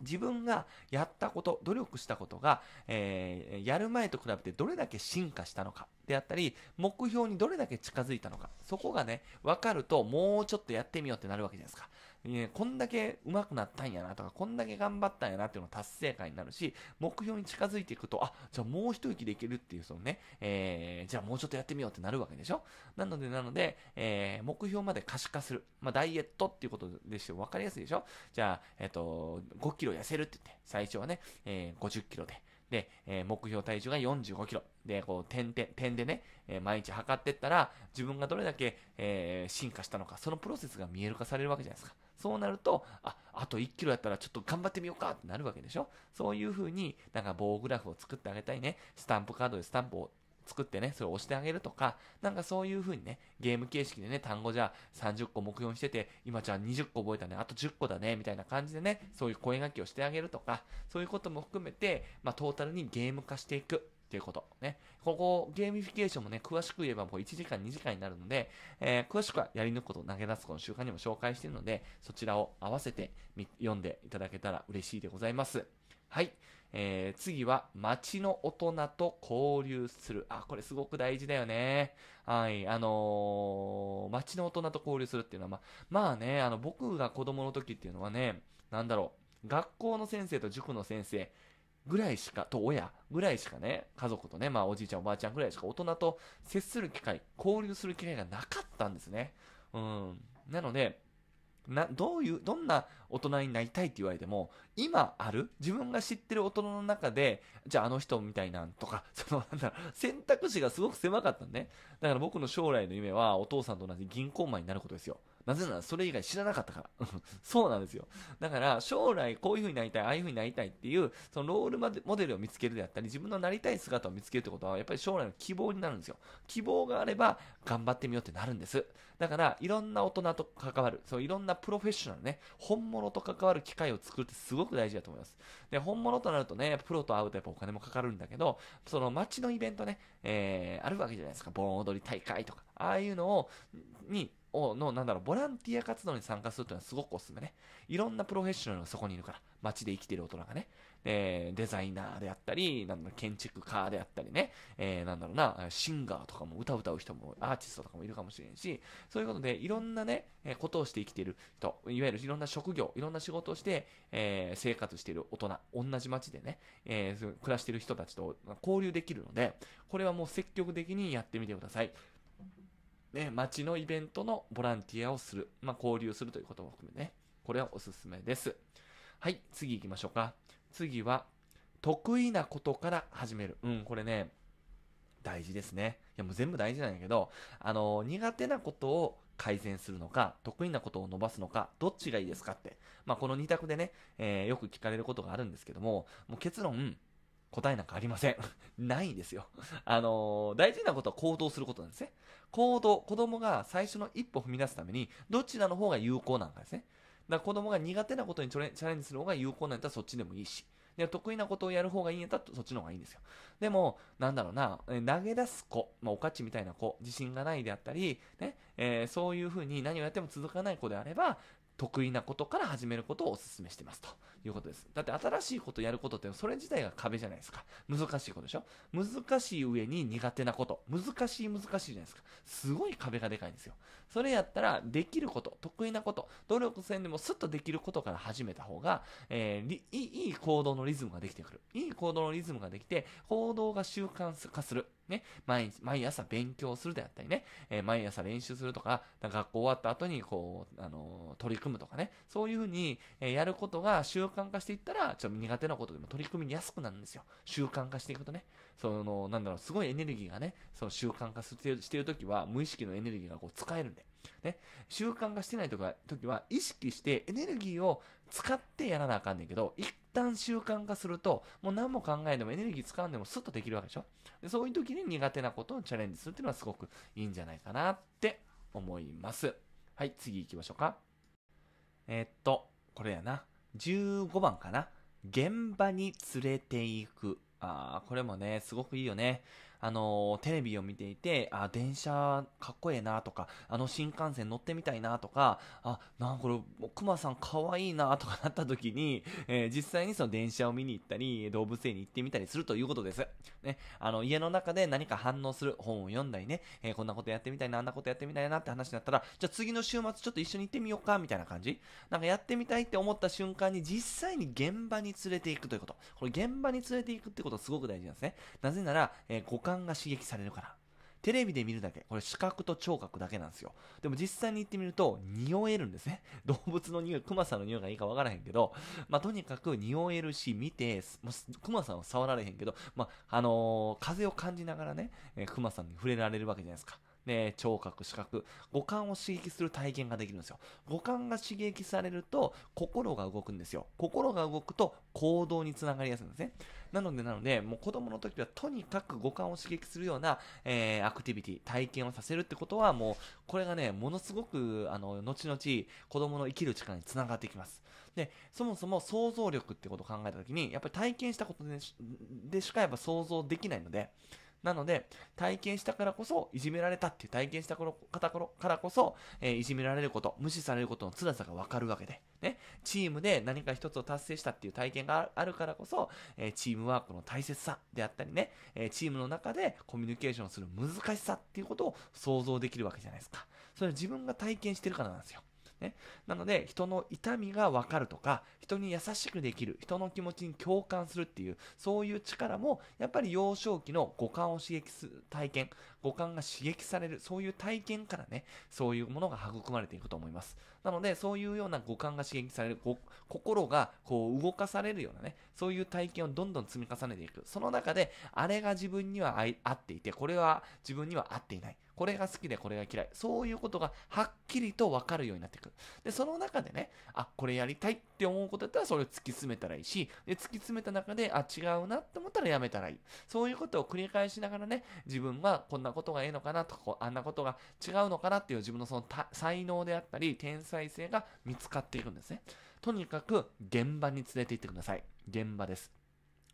自分がやったこと、努力したことが、えー、やる前と比べてどれだけ進化したのかであったり、目標にどれだけ近づいたのか、そこがね、分かると、もうちょっとやってみようってなるわけじゃないですか。ね、こんだけ上手くなったんやなとか、こんだけ頑張ったんやなっていうの達成感になるし、目標に近づいていくと、あ、じゃあもう一息できるっていう、そのね、えー、じゃあもうちょっとやってみようってなるわけでしょなので、なので、えー、目標まで可視化する。まあ、ダイエットっていうことでして分かりやすいでしょじゃあ、えっ、ー、と、5キロ痩せるって言って、最初はね、えー、50キロで。で、えー、目標体重が45キロ。で、こう、点で、点でね、えー、毎日測ってったら、自分がどれだけ、えー、進化したのか、そのプロセスが見える化されるわけじゃないですか。そうなると、あ、あと1キロやったらちょっと頑張ってみようかってなるわけでしょそういうふうになんか棒グラフを作ってあげたいね。スタンプカードでスタンプを作ってね、それを押してあげるとか、なんかそういう風にね、ゲーム形式でね、単語じゃあ30個目標にしてて、今じゃあ20個覚えたね、あと10個だね、みたいな感じでね、そういう声がけをしてあげるとか、そういうことも含めて、まあトータルにゲーム化していく。っていうこと。ね。ここ、ゲーミフィケーションもね、詳しく言えばもう1時間、2時間になるので、えー、詳しくはやり抜くこと、投げ出すことの習慣にも紹介しているので、そちらを合わせて読んでいただけたら嬉しいでございます。はい。えー、次は、街の大人と交流する。あ、これすごく大事だよね。はい。あのー、街の大人と交流するっていうのは、ま、まあね、あの、僕が子供の時っていうのはね、なんだろう。学校の先生と塾の先生、ぐらいしか、と親ぐらいしかね、家族とね、まあおじいちゃんおばあちゃんぐらいしか大人と接する機会、交流する機会がなかったんですね。うん。なので、な、どういう、どんな大人になりたいって言われても、今ある自分が知ってる大人の中で、じゃああの人みたいなんとか、その、なんだ選択肢がすごく狭かったんね。だから僕の将来の夢は、お父さんと同じ銀行マンになることですよ。なぜならそれ以外知らなかったから。そうなんですよ。だから将来こういう風になりたい、ああいう風になりたいっていう、そのロールモデルを見つけるであったり、自分のなりたい姿を見つけるってことは、やっぱり将来の希望になるんですよ。希望があれば頑張ってみようってなるんです。だから、いろんな大人と関わる、そういろんなプロフェッショナルね、本物と関わる機会を作るってすごく大事だと思います。で、本物となるとね、プロと会うとやっぱお金もかかるんだけど、その街のイベントね、えー、あるわけじゃないですか。盆踊り大会とか。ああいうのを、にをの、なんだろう、ボランティア活動に参加するというのはすごくおすすめね。いろんなプロフェッショナルがそこにいるから、街で生きてる大人がね、えー、デザイナーであったり、なんだろう、建築家であったりね、えー、なんだろうな、シンガーとかも歌歌う人も、アーティストとかもいるかもしれんし、そういうことで、いろんなね、えー、ことをして生きてる人、いわゆるいろんな職業、いろんな仕事をして、えー、生活してる大人、同じ街でね、えー、暮らしてる人たちと交流できるので、これはもう積極的にやってみてください。ね、町のイベントのボランティアをする、まあ、交流するということも含めね、これはおすすめです。はい、次行きましょうか。次は、得意なことから始める。うん、これね、大事ですね。いや、もう全部大事なんやけど、あの、苦手なことを改善するのか、得意なことを伸ばすのか、どっちがいいですかって。まあ、この2択でね、えー、よく聞かれることがあるんですけども、もう結論、答えなんかありません。ないんですよ。あのー、大事なことは行動することなんですね。行動、子供が最初の一歩踏み出すために、どちらの方が有効なんかですね。だから子供が苦手なことにチャレンジする方が有効なんだったらそっちでもいいし、で得意なことをやる方がいいんやったらそっちの方がいいんですよ。でも、なんだろうな、投げ出す子、まあ、おかちみたいな子、自信がないであったり、ねえー、そういうふうに何をやっても続かない子であれば、得意なことから始めることをお勧めしてますということです。だって新しいことやることってそれ自体が壁じゃないですか。難しいことでしょ難しい上に苦手なこと。難しい難しいじゃないですか。すごい壁がでかいんですよ。それやったら、できること、得意なこと、努力せんでもスッとできることから始めた方が、えー、いい行動のリズムができてくる。いい行動のリズムができて、行動が習慣化する。ね、毎日、毎朝勉強するであったりね、えー、毎朝練習するとか、学校終わった後にこう、あのー、取り組むとかね、そういうふうに、えー、やることが習慣化していったら、ちょっと苦手なことでも取り組みやすくなるんですよ。習慣化していくとね。その、なんだろう、すごいエネルギーがね、その習慣化してるしてるときは、無意識のエネルギーがこう使えるんで。ね。習慣化してないとか、時は、意識してエネルギーを使ってやらなあかんねんけど、一旦習慣化すると、もう何も考えてもエネルギー使わんでもスッとできるわけでしょでそういう時に苦手なことをチャレンジするっていうのはすごくいいんじゃないかなって思います。はい、次行きましょうか。えー、っと、これやな。15番かな。現場に連れて行く。ああ、これもね、すごくいいよね。あのー、テレビを見ていて、あ、電車かっこええなとか、あの新幹線乗ってみたいなとか、あ、なんかこれ、マさんかわいいなとかなった時に、えー、実際にその電車を見に行ったり、動物園に行ってみたりするということです。ね、あの、家の中で何か反応する本を読んだりね、えー、こんなことやってみたいな、あんなことやってみたいなって話になったら、じゃあ次の週末ちょっと一緒に行ってみようか、みたいな感じなんかやってみたいって思った瞬間に実際に現場に連れて行くということ。これ現場に連れて行くってことはすごく大事なんですね。なぜなら、えー、五感感が刺激されるから。テレビで見るだけ。これ視覚と聴覚だけなんですよ。でも実際に行ってみると、匂えるんですね。動物の匂い、クマさんの匂いがいいかわからへんけど、まあ、とにかく匂えるし、見て、もうクマさんは触られへんけど、まあ、あのー、風を感じながらね、えー、クマさんに触れられるわけじゃないですか。ね、聴覚、視覚、五感を刺激する体験ができるんですよ。五感が刺激されると心が動くんですよ。心が動くと行動につながりやすいんですね。なので、なので、もう子供の時はとにかく五感を刺激するような、えー、アクティビティ、体験をさせるってことはもう、これがね、ものすごく、あの、後々子供の生きる力につながってきます。で、そもそも想像力ってことを考えた時に、やっぱり体験したことでしかやっぱ想像できないので、なので、体験したからこそ、いじめられたっていう体験した方からこそ、えー、いじめられること、無視されることの辛さがわかるわけで、ね、チームで何か一つを達成したっていう体験があるからこそ、えー、チームワークの大切さであったりね、えー、チームの中でコミュニケーションする難しさっていうことを想像できるわけじゃないですか。それは自分が体験してるからなんですよ。ね。なので、人の痛みがわかるとか、人に優しくできる、人の気持ちに共感するっていう、そういう力も、やっぱり幼少期の五感を刺激する体験、五感が刺激される、そういう体験からね、そういうものが育まれていくと思います。なので、そういうような五感が刺激される、心がこう動かされるようなね、そういう体験をどんどん積み重ねていく。その中で、あれが自分には合っていて、これは自分には合っていない。これが好きでこれが嫌い。そういうことがはっきりと分かるようになってくる。で、その中でね、あ、これやりたいって思うことだったらそれを突き詰めたらいいし、で、突き詰めた中で、あ、違うなって思ったらやめたらいい。そういうことを繰り返しながらね、自分はこんなことがいいのかなとか、あんなことが違うのかなっていう自分のその才能であったり、天才性が見つかっていくんですね。とにかく現場に連れて行ってください。現場です。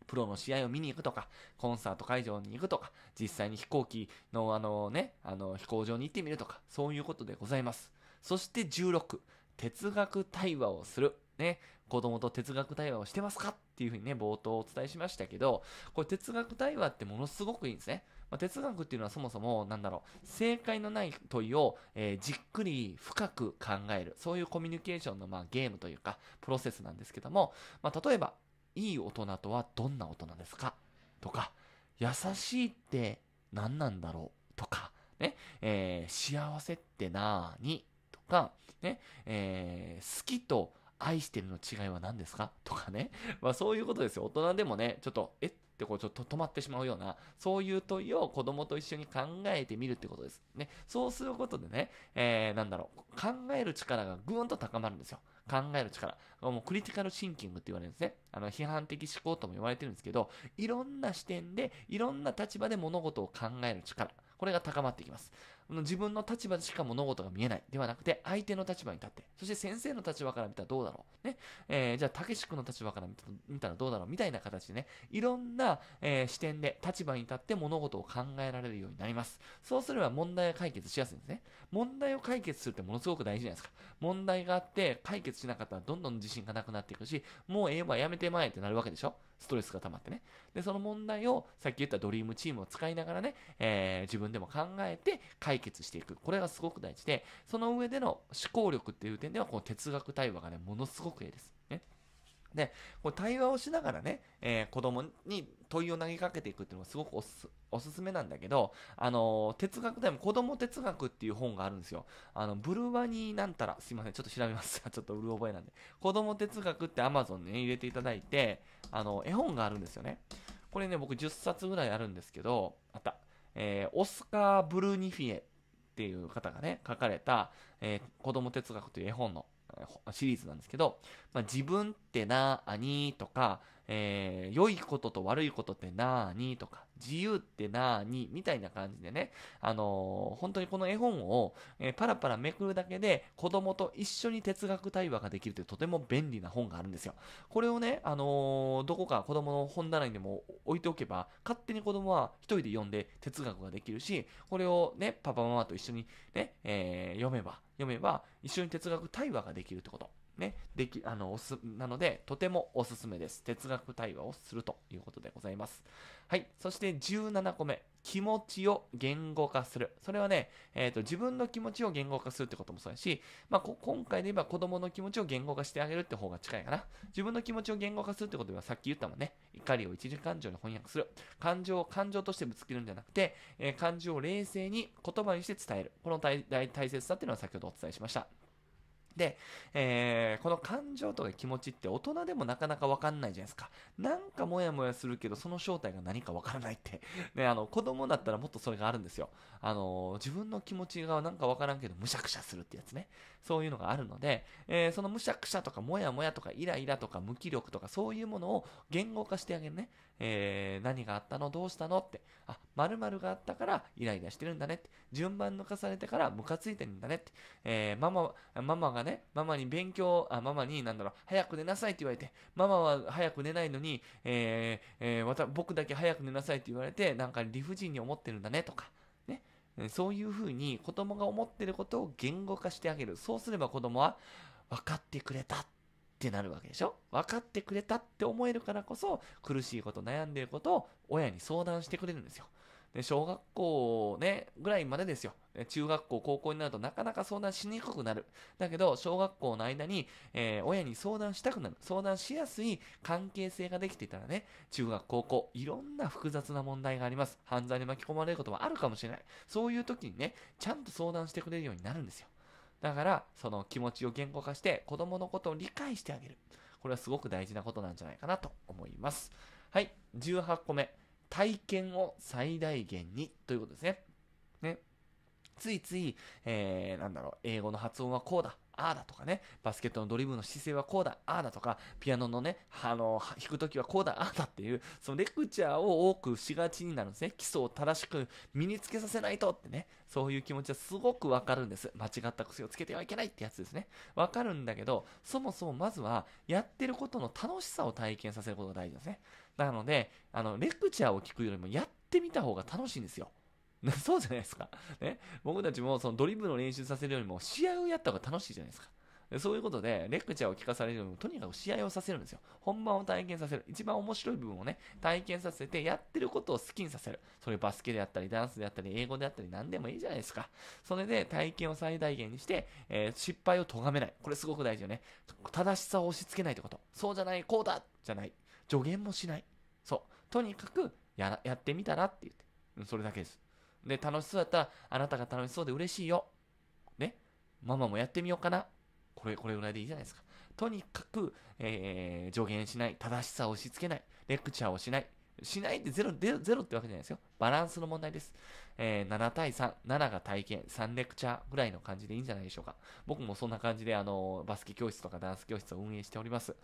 プロの試合を見に行くとか、コンサート会場に行くとか、実際に飛行機のあのね、あの飛行場に行ってみるとか、そういうことでございます。そして16、哲学対話をする。ね、子供と哲学対話をしてますかっていうふうにね、冒頭お伝えしましたけど、これ哲学対話ってものすごくいいんですね。まあ、哲学っていうのはそもそも、なんだろう、正解のない問いを、えー、じっくり深く考える。そういうコミュニケーションの、まあ、ゲームというか、プロセスなんですけども、まあ、例えば、いい大人とはどんな大人ですかとか、優しいって何なんだろうとか、ね、えー、幸せってなーにとか、ね、えー、好きと愛してるの違いは何ですかとかね。まあそういうことですよ。大人でもね、ちょっと、えってこうちょっと止まってしまうような、そういう問いを子供と一緒に考えてみるってことです。ね。そうすることでね、えー、なんだろう、考える力がぐーんと高まるんですよ。考える力。もうクリティカルシンキングって言われるんですね。あの、批判的思考とも言われてるんですけど、いろんな視点で、いろんな立場で物事を考える力。これが高まってきます。自分の立場でしか物事が見えない。ではなくて、相手の立場に立って、そして先生の立場から見たらどうだろう。ね。えー、じゃあ、たけし君の立場から見たらどうだろうみたいな形でね、いろんな、えー、視点で、立場に立って物事を考えられるようになります。そうすれば問題が解決しやすいんですね。問題を解決するってものすごく大事じゃないですか。問題があって、解決しなかったらどんどん自信がなくなっていくし、もうええわ、やめてまえってなるわけでしょストレスが溜まってね。で、その問題を、さっき言ったドリームチームを使いながらね、えー、自分でも考えて解解決していく。これがすごく大事で、その上での思考力っていう点では、この哲学対話がね、ものすごくいいです。ね。で、こ対話をしながらね、えー、子供に問いを投げかけていくっていうのがすごくおすおすすめなんだけど、あのー、哲学でも子供哲学っていう本があるんですよ。あの、ブルワニーなんたら、すいません、ちょっと調べます。ちょっとうる覚えなんで。子供哲学って Amazon に、ね、入れていただいて、あの、絵本があるんですよね。これね、僕10冊ぐらいあるんですけど、あった。えー、オスカー・ブルーニフィエっていう方がね、書かれた、えー、子供哲学という絵本のシリーズなんですけど、まあ、自分ってな兄とか、えー、良いことと悪いことってなーにとか、自由ってなーにみたいな感じでね、あのー、本当にこの絵本を、えー、パラパラめくるだけで子供と一緒に哲学対話ができるというとても便利な本があるんですよ。これをね、あのー、どこか子供の本棚にでも置いておけば、勝手に子供は一人で読んで哲学ができるし、これをね、パパママと一緒にね、え読めば、読めば、一緒に哲学対話ができるってこと。ね、でき、あの、おす、なので、とてもおすすめです。哲学対話をするということでございます。はい。そして17個目。気持ちを言語化する。それはね、えっ、ー、と、自分の気持ちを言語化するってこともそうやし、まあ、今回で言えば子供の気持ちを言語化してあげるって方が近いかな。自分の気持ちを言語化するってことはさっき言ったもんね。怒りを一時感情に翻訳する。感情を感情としてぶつけるんじゃなくて、えー、感情を冷静に言葉にして伝える。この大大切さっていうのは先ほどお伝えしました。で、えー、この感情とか気持ちって大人でもなかなかわかんないじゃないですか。なんかモヤモヤするけど、その正体が何かわからないって。ね、あの、子供だったらもっとそれがあるんですよ。あの、自分の気持ちがなんかわからんけど、むしゃくしゃするってやつね。そういうのがあるので、えー、そのむしゃくしゃとか、モヤモヤとか、イライラとか、無気力とか、そういうものを言語化してあげるね。えー、何があったのどうしたのって。あ、〇〇があったからイライラしてるんだねって。順番抜かされてからムカついてるんだねって。えー、ママ、ママがね、ね、ママに勉強、あ、ママに、なんだろう、早く寝なさいって言われて、ママは早く寝ないのに、えー、えー、た、僕だけ早く寝なさいって言われて、なんか理不尽に思ってるんだねとか、ね。そういうふうに子供が思ってることを言語化してあげる。そうすれば子供は、分かってくれたってなるわけでしょ分かってくれたって思えるからこそ、苦しいこと、悩んでることを親に相談してくれるんですよ。で、小学校ね、ぐらいまでですよ。中学校、高校になるとなかなか相談しにくくなる。だけど、小学校の間に、えー、親に相談したくなる。相談しやすい関係性ができていたらね、中学、高校、いろんな複雑な問題があります。犯罪に巻き込まれることもあるかもしれない。そういう時にね、ちゃんと相談してくれるようになるんですよ。だから、その気持ちを言語化して、子供のことを理解してあげる。これはすごく大事なことなんじゃないかなと思います。はい、18個目。体験を最大限にということですね。ね。ついつい、えー、なんだろう、英語の発音はこうだ、ああだとかね、バスケットのドリブルの姿勢はこうだ、ああだとか、ピアノのね、あの、弾く時はこうだ、ああだっていう、そのレクチャーを多くしがちになるんですね。基礎を正しく身につけさせないとってね、そういう気持ちはすごくわかるんです。間違った癖をつけてはいけないってやつですね。わかるんだけど、そもそもまずは、やってることの楽しさを体験させることが大事ですね。なので、あの、レクチャーを聞くよりもやってみた方が楽しいんですよ。そうじゃないですか。ね。僕たちもそのドリブルの練習させるよりも試合をやった方が楽しいじゃないですか。そういうことで、レクチャーを聞かされるよりも、とにかく試合をさせるんですよ。本番を体験させる。一番面白い部分をね、体験させて、やってることを好きにさせる。それバスケであったり、ダンスであったり、英語であったり、何でもいいじゃないですか。それで体験を最大限にして、えー、失敗を咎めない。これすごく大事よね。正しさを押し付けないってこと。そうじゃない、こうだじゃない。助言もしない。そう。とにかくやら、やってみたらって言って。それだけです。で、楽しそうだったら、あなたが楽しそうで嬉しいよ。ね。ママもやってみようかな。これ、これぐらいでいいじゃないですか。とにかく、えー、助言しない。正しさを押し付けない。レクチャーをしない。しないってゼロ、ゼロってわけじゃないですよ。バランスの問題です。えー、7対3、7が体験、3レクチャーぐらいの感じでいいんじゃないでしょうか。僕もそんな感じで、あの、バスケ教室とかダンス教室を運営しております。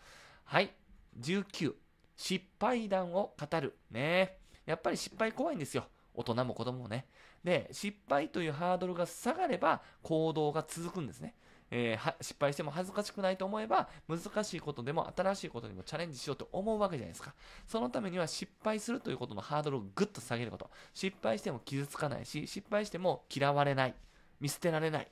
はい。19。失敗談を語る。ね。やっぱり失敗怖いんですよ。大人も子供もね。で、失敗というハードルが下がれば行動が続くんですね。えー、失敗しても恥ずかしくないと思えば、難しいことでも新しいことにもチャレンジしようと思うわけじゃないですか。そのためには失敗するということのハードルをぐっと下げること。失敗しても傷つかないし、失敗しても嫌われない。見捨てられない。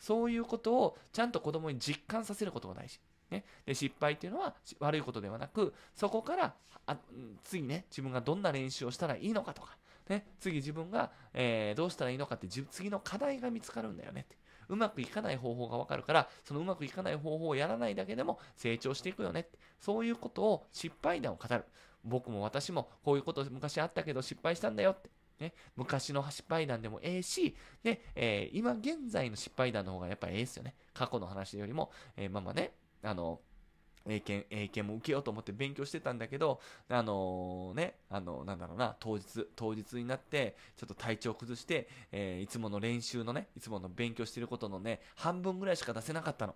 そういうことをちゃんと子供に実感させることが大事。ね、で失敗っていうのは悪いことではなくそこからあ次ね自分がどんな練習をしたらいいのかとか、ね、次自分が、えー、どうしたらいいのかって次の課題が見つかるんだよねってうまくいかない方法が分かるからそのうまくいかない方法をやらないだけでも成長していくよねってそういうことを失敗談を語る僕も私もこういうこと昔あったけど失敗したんだよってね、昔の失敗談でもええし、ねえー、今現在の失敗談の方がやっぱええですよね。過去の話よりも、えー、まあまあね、あの、英検、英検も受けようと思って勉強してたんだけど、あのー、ね、あの、なんだろうな、当日、当日になって、ちょっと体調崩して、えー、いつもの練習のね、いつもの勉強してることのね、半分ぐらいしか出せなかったの。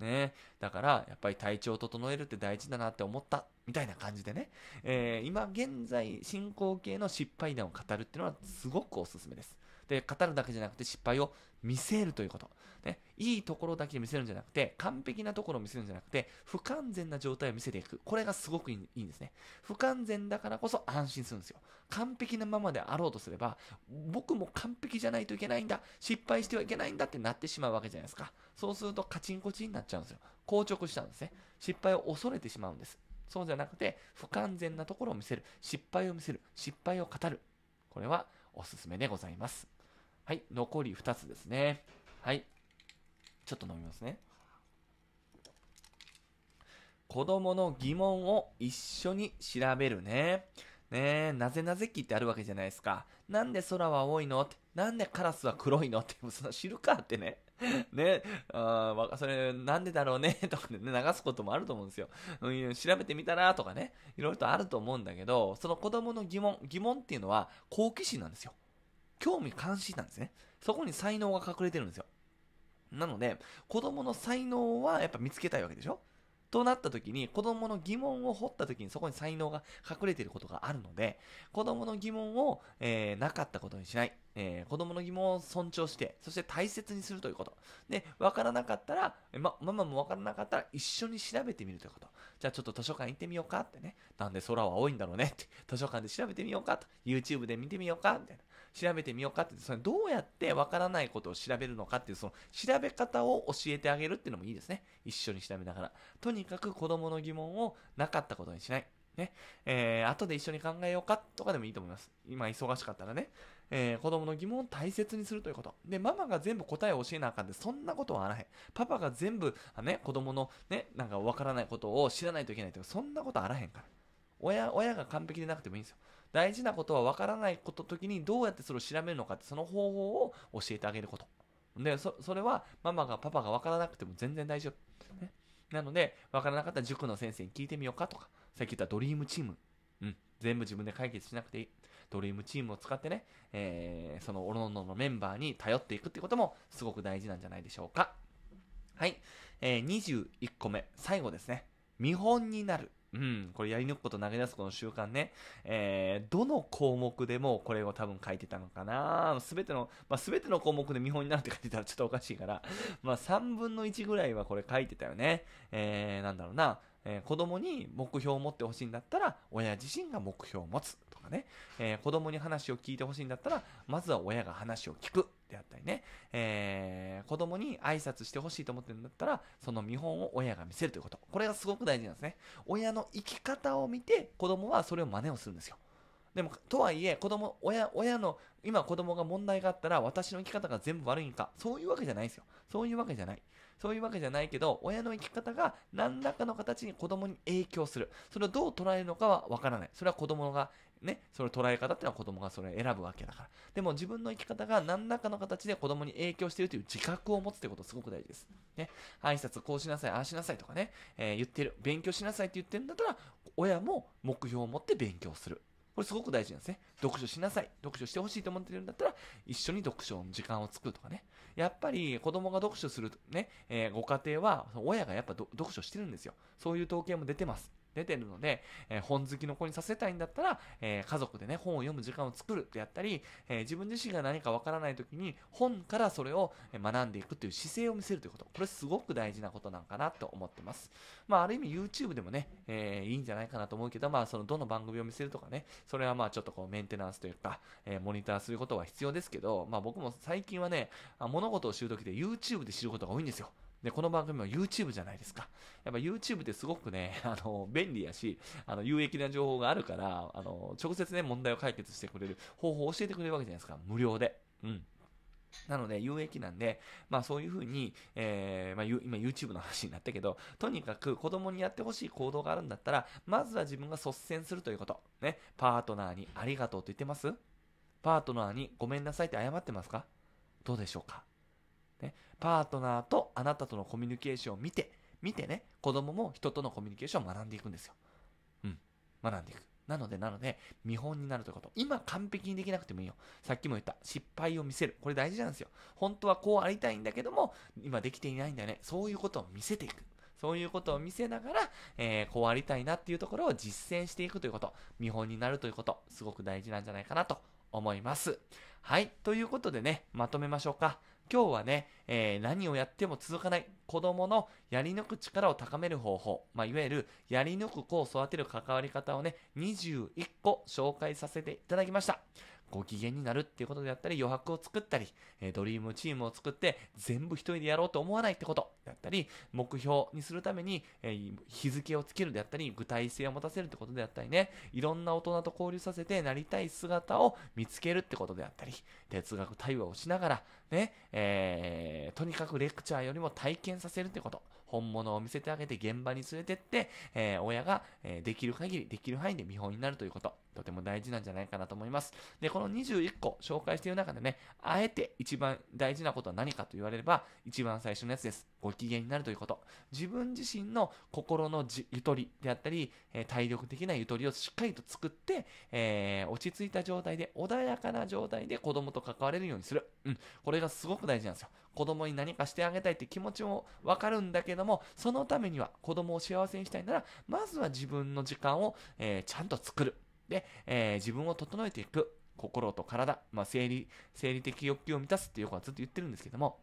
ね、だから、やっぱり体調を整えるって大事だなって思った、みたいな感じでね、えー、今現在進行形の失敗談を語るっていうのはすごくおすすめです。で、語るだけじゃなくて失敗を見せるということ。ね、いいところだけ見せるんじゃなくて、完璧なところを見せるんじゃなくて、不完全な状態を見せていく。これがすごくいいんですね。不完全だからこそ安心するんですよ。完璧なままであろうとすれば、僕も完璧じゃないといけないんだ。失敗してはいけないんだってなってしまうわけじゃないですか。そうするとカチンコチンになっちゃうんですよ。硬直しちゃうんですね。失敗を恐れてしまうんです。そうじゃなくて、不完全なところを見せる。失敗を見せる。失敗を語る。これはおすすめでございます。はい、残り2つですね。はい。ちょっと飲みますね。子供の疑問を一緒に調べるね。ねえ、なぜなぜ期ってあるわけじゃないですか。なんで空は青いのって。なんでカラスは黒いのって。その知るかってね。ねあそれなんでだろうね とかね、流すこともあると思うんですよ。うん、調べてみたらとかね、いろいろとあると思うんだけど、その子供の疑問、疑問っていうのは好奇心なんですよ。興味関心なんですね。そこに才能が隠れてるんですよ。なので、子供の才能はやっぱ見つけたいわけでしょとなった時に、子供の疑問を掘った時にそこに才能が隠れていることがあるので、子供の疑問を、えー、なかったことにしない。えー、子供の疑問を尊重して、そして大切にするということ。で、わからなかったら、ま、ママもわからなかったら一緒に調べてみるということ。じゃあちょっと図書館行ってみようかってね。なんで空は青いんだろうねって。図書館で調べてみようかと。YouTube で見てみようかみたいな。調べてみようかってそのどうやってわからないことを調べるのかっていうその調べ方を教えてあげるっていうのもいいですね一緒に調べながらとにかく子供の疑問をなかったことにしないね、えー、後で一緒に考えようかとかでもいいと思います。今忙しかったらね、えー、子供の疑問を大切にするということ。で、ママが全部答えを教えなあかんで、そんなことはあらへん。パパが全部、あね、子供のね、なんかわからないことを知らないといけないとか、そんなことあらへんから。親、親が完璧でなくてもいいんですよ。大事なことは分からないこと時にどうやってそれを調べるのかってその方法を教えてあげること。で、それはママがパパが分からなくても全然大丈夫。ね、なので、分からなかったら塾の先生に聞いてみようかとか、さっき言ったドリームチーム。うん。全部自分で解決しなくていい。ドリームチームを使ってね、えー、そのおのののメンバーに頼っていくってこともすごく大事なんじゃないでしょうか。はい。えー、21個目、最後ですね。見本になる。うん、これやり抜くこと投げ出すこの習慣ね、えー、どの項目でもこれを多分書いてたのかなすべての、まあ、すべての項目で見本になんって書いてたらちょっとおかしいから、まあ、3分の1ぐらいはこれ書いてたよね。えー、なんだろうな、えー、子供に目標を持ってほしいんだったら、親自身が目標を持つとかね、えー、子供に話を聞いてほしいんだったら、まずは親が話を聞くであったりね、えー、子供に挨拶してほしいと思ってるんだったら、その見本を親が見せるということ。これがすごく大事なんですね。親の生き方を見て、子供はそれを真似をするんですよ。でも、とはいえ、子供、親、親の、今子供が問題があったら、私の生き方が全部悪いんか。そういうわけじゃないんですよ。そういうわけじゃない。そういうわけじゃないけど、親の生き方が何らかの形に子供に影響する。それをどう捉えるのかはわからない。それは子供がね、その捉え方っていうのは子供がそれを選ぶわけだから。でも自分の生き方が何らかの形で子供に影響しているという自覚を持つってことすごく大事です。ね、挨拶こうしなさい、ああしなさいとかね、えー、言ってる、勉強しなさいって言ってるんだったら、親も目標を持って勉強する。これすごく大事なんですね。読書しなさい。読書してほしいと思ってるんだったら、一緒に読書の時間を作るとかね。やっぱり子供が読書するね、えー、ご家庭は、親がやっぱ読書してるんですよ。そういう統計も出てます。出てるので、えー、本好きの子にさせたいんだったら、えー、家族でね、本を読む時間を作るであったり、えー、自分自身が何かわからない時に、本からそれを学んでいくっていう姿勢を見せるということ。これすごく大事なことなんかなと思ってます。まあ、ある意味 YouTube でもね、えいいんじゃないかなと思うけど、まあ、そのどの番組を見せるとかね、それはまあ、ちょっとこう、メンテナンスというか、えモニターすることは必要ですけど、まあ、僕も最近はね、物事を知るときで YouTube で知ることが多いんですよ。で、この番組も YouTube じゃないですか。やっぱ YouTube ってすごくね、あの、便利やし、あの、有益な情報があるから、あの、直接ね、問題を解決してくれる方法を教えてくれるわけじゃないですか。無料で。うん。なので、有益なんで、まあそういうふうに、えー、まあ今 YouTube の話になったけど、とにかく子供にやってほしい行動があるんだったら、まずは自分が率先するということ。ね。パートナーにありがとうと言ってますパートナーにごめんなさいって謝ってますかどうでしょうかね、パートナーとあなたとのコミュニケーションを見て、見てね、子供も人とのコミュニケーションを学んでいくんですよ。うん。学んでいく。なので、なので、見本になるということ。今完璧にできなくてもいいよ。さっきも言った、失敗を見せる。これ大事なんですよ。本当はこうありたいんだけども、今できていないんだよね。そういうことを見せていく。そういうことを見せながら、えー、こうありたいなっていうところを実践していくということ。見本になるということ。すごく大事なんじゃないかなと思います。はい。ということでね、まとめましょうか。今日はね、えー、何をやっても続かない子供のやり抜く力を高める方法、まあ、いわゆるやり抜く子を育てる関わり方をね、21個紹介させていただきました。ご機嫌になるっていうことであったり、余白を作ったり、えドリームチームを作って全部一人でやろうと思わないってことだったり、目標にするために、え日付をつけるであったり、具体性を持たせるってことであったりね、いろんな大人と交流させてなりたい姿を見つけるってことであったり、哲学対話をしながら、ね、えー、とにかくレクチャーよりも体験させるってこと。本物を見せてあげて現場に連れてって、えー、親が、えー、できる限り、できる範囲で見本になるということ。とても大事なんじゃないかなと思います。で、この21個紹介している中でね、あえて一番大事なことは何かと言われれば、一番最初のやつです。ご機嫌になるということ。自分自身の心のゆとりであったり、えー、体力的なゆとりをしっかりと作って、えー、落ち着いた状態で、穏やかな状態で子供と関われるようにする。うん。これがすごく大事なんですよ。子供に何かしてあげたいって気持ちもわかるんだけども、そのためには子供を幸せにしたいなら、まずは自分の時間を、えー、ちゃんと作る。で、えー、自分を整えていく。心と体、まあ、生理、生理的欲求を満たすっていうことはずっと言ってるんですけども、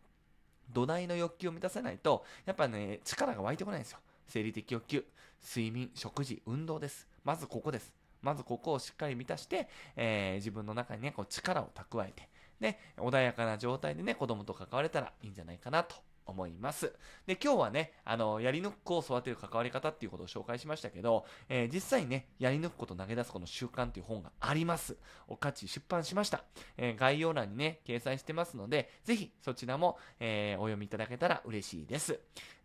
土台の欲求を満たせないと、やっぱね、力が湧いてこないんですよ。生理的欲求、睡眠、食事、運動です。まずここです。まずここをしっかり満たして、えー、自分の中にね、こう力を蓄えて、ね、穏やかな状態でね、子供と関われたらいいんじゃないかなと思います。で、今日はね、あの、やり抜く子を育てる関わり方っていうことを紹介しましたけど、えー、実際にね、やり抜くこと投げ出す子の習慣っていう本があります。おかち出版しました。えー、概要欄にね、掲載してますので、ぜひそちらも、えー、お読みいただけたら嬉しいです。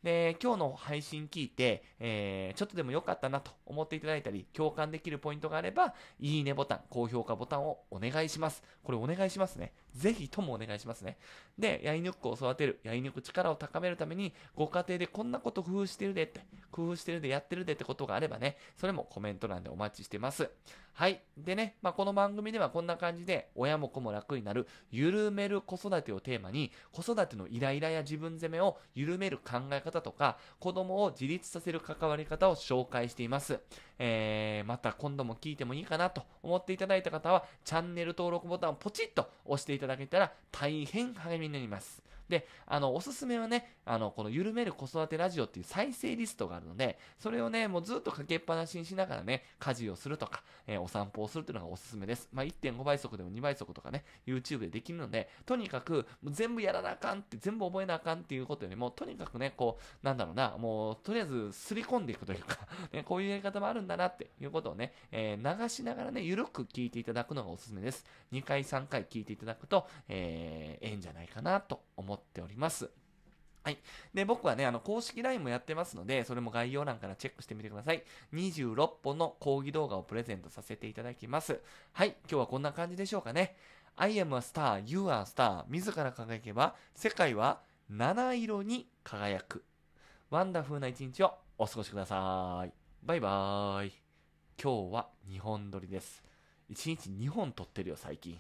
で、今日の配信聞いて、えー、ちょっとでも良かったなと思っていただいたり、共感できるポイントがあれば、いいねボタン、高評価ボタンをお願いします。これお願いしますね。ぜひともお願いしますね。で、やり抜くを育てる、やり抜く力を高めるために、ご家庭でこんなこと工夫してるでって、工夫してるでやってるでってことがあればね、それもコメント欄でお待ちしてます。はい。でね、まあ、この番組ではこんな感じで、親も子も楽になる、緩める子育てをテーマに、子育てのイライラや自分責めを緩める考え方とか、子供を自立させる関わり方を紹介しています。えー、また今度も聞いてもいいかなと思っていただいた方は、チャンネル登録ボタンをポチッと押していただけたら大変励みになります。で、あの、おすすめはね、あの、この緩める子育てラジオっていう再生リストがあるので、それをね、もうずっとかけっぱなしにしながらね、家事をするとか、えー、お散歩をするっていうのがおすすめです。まあ、1.5倍速でも2倍速とかね、YouTube でできるので、とにかく、全部やらなあかんって、全部覚えなあかんっていうことよりも、とにかくね、こう、なんだろうな、もう、とりあえず、すり込んでいくというか ね、こういうやり方もあるんだなっていうことをね、えー、流しながらね、ゆるく聞いていただくのがおすすめです。2回、3回聞いていただくと、えー、ええんじゃないかなと思っっております。はい。で、僕はね、あの、公式 LINE もやってますので、それも概要欄からチェックしてみてください。26本の講義動画をプレゼントさせていただきます。はい。今日はこんな感じでしょうかね。I am a star, you are a star. 自ら輝けば、世界は七色に輝く。ワンダフルな一日をお過ごしください。バイバーイ。今日は2本撮りです。1日2本撮ってるよ、最近。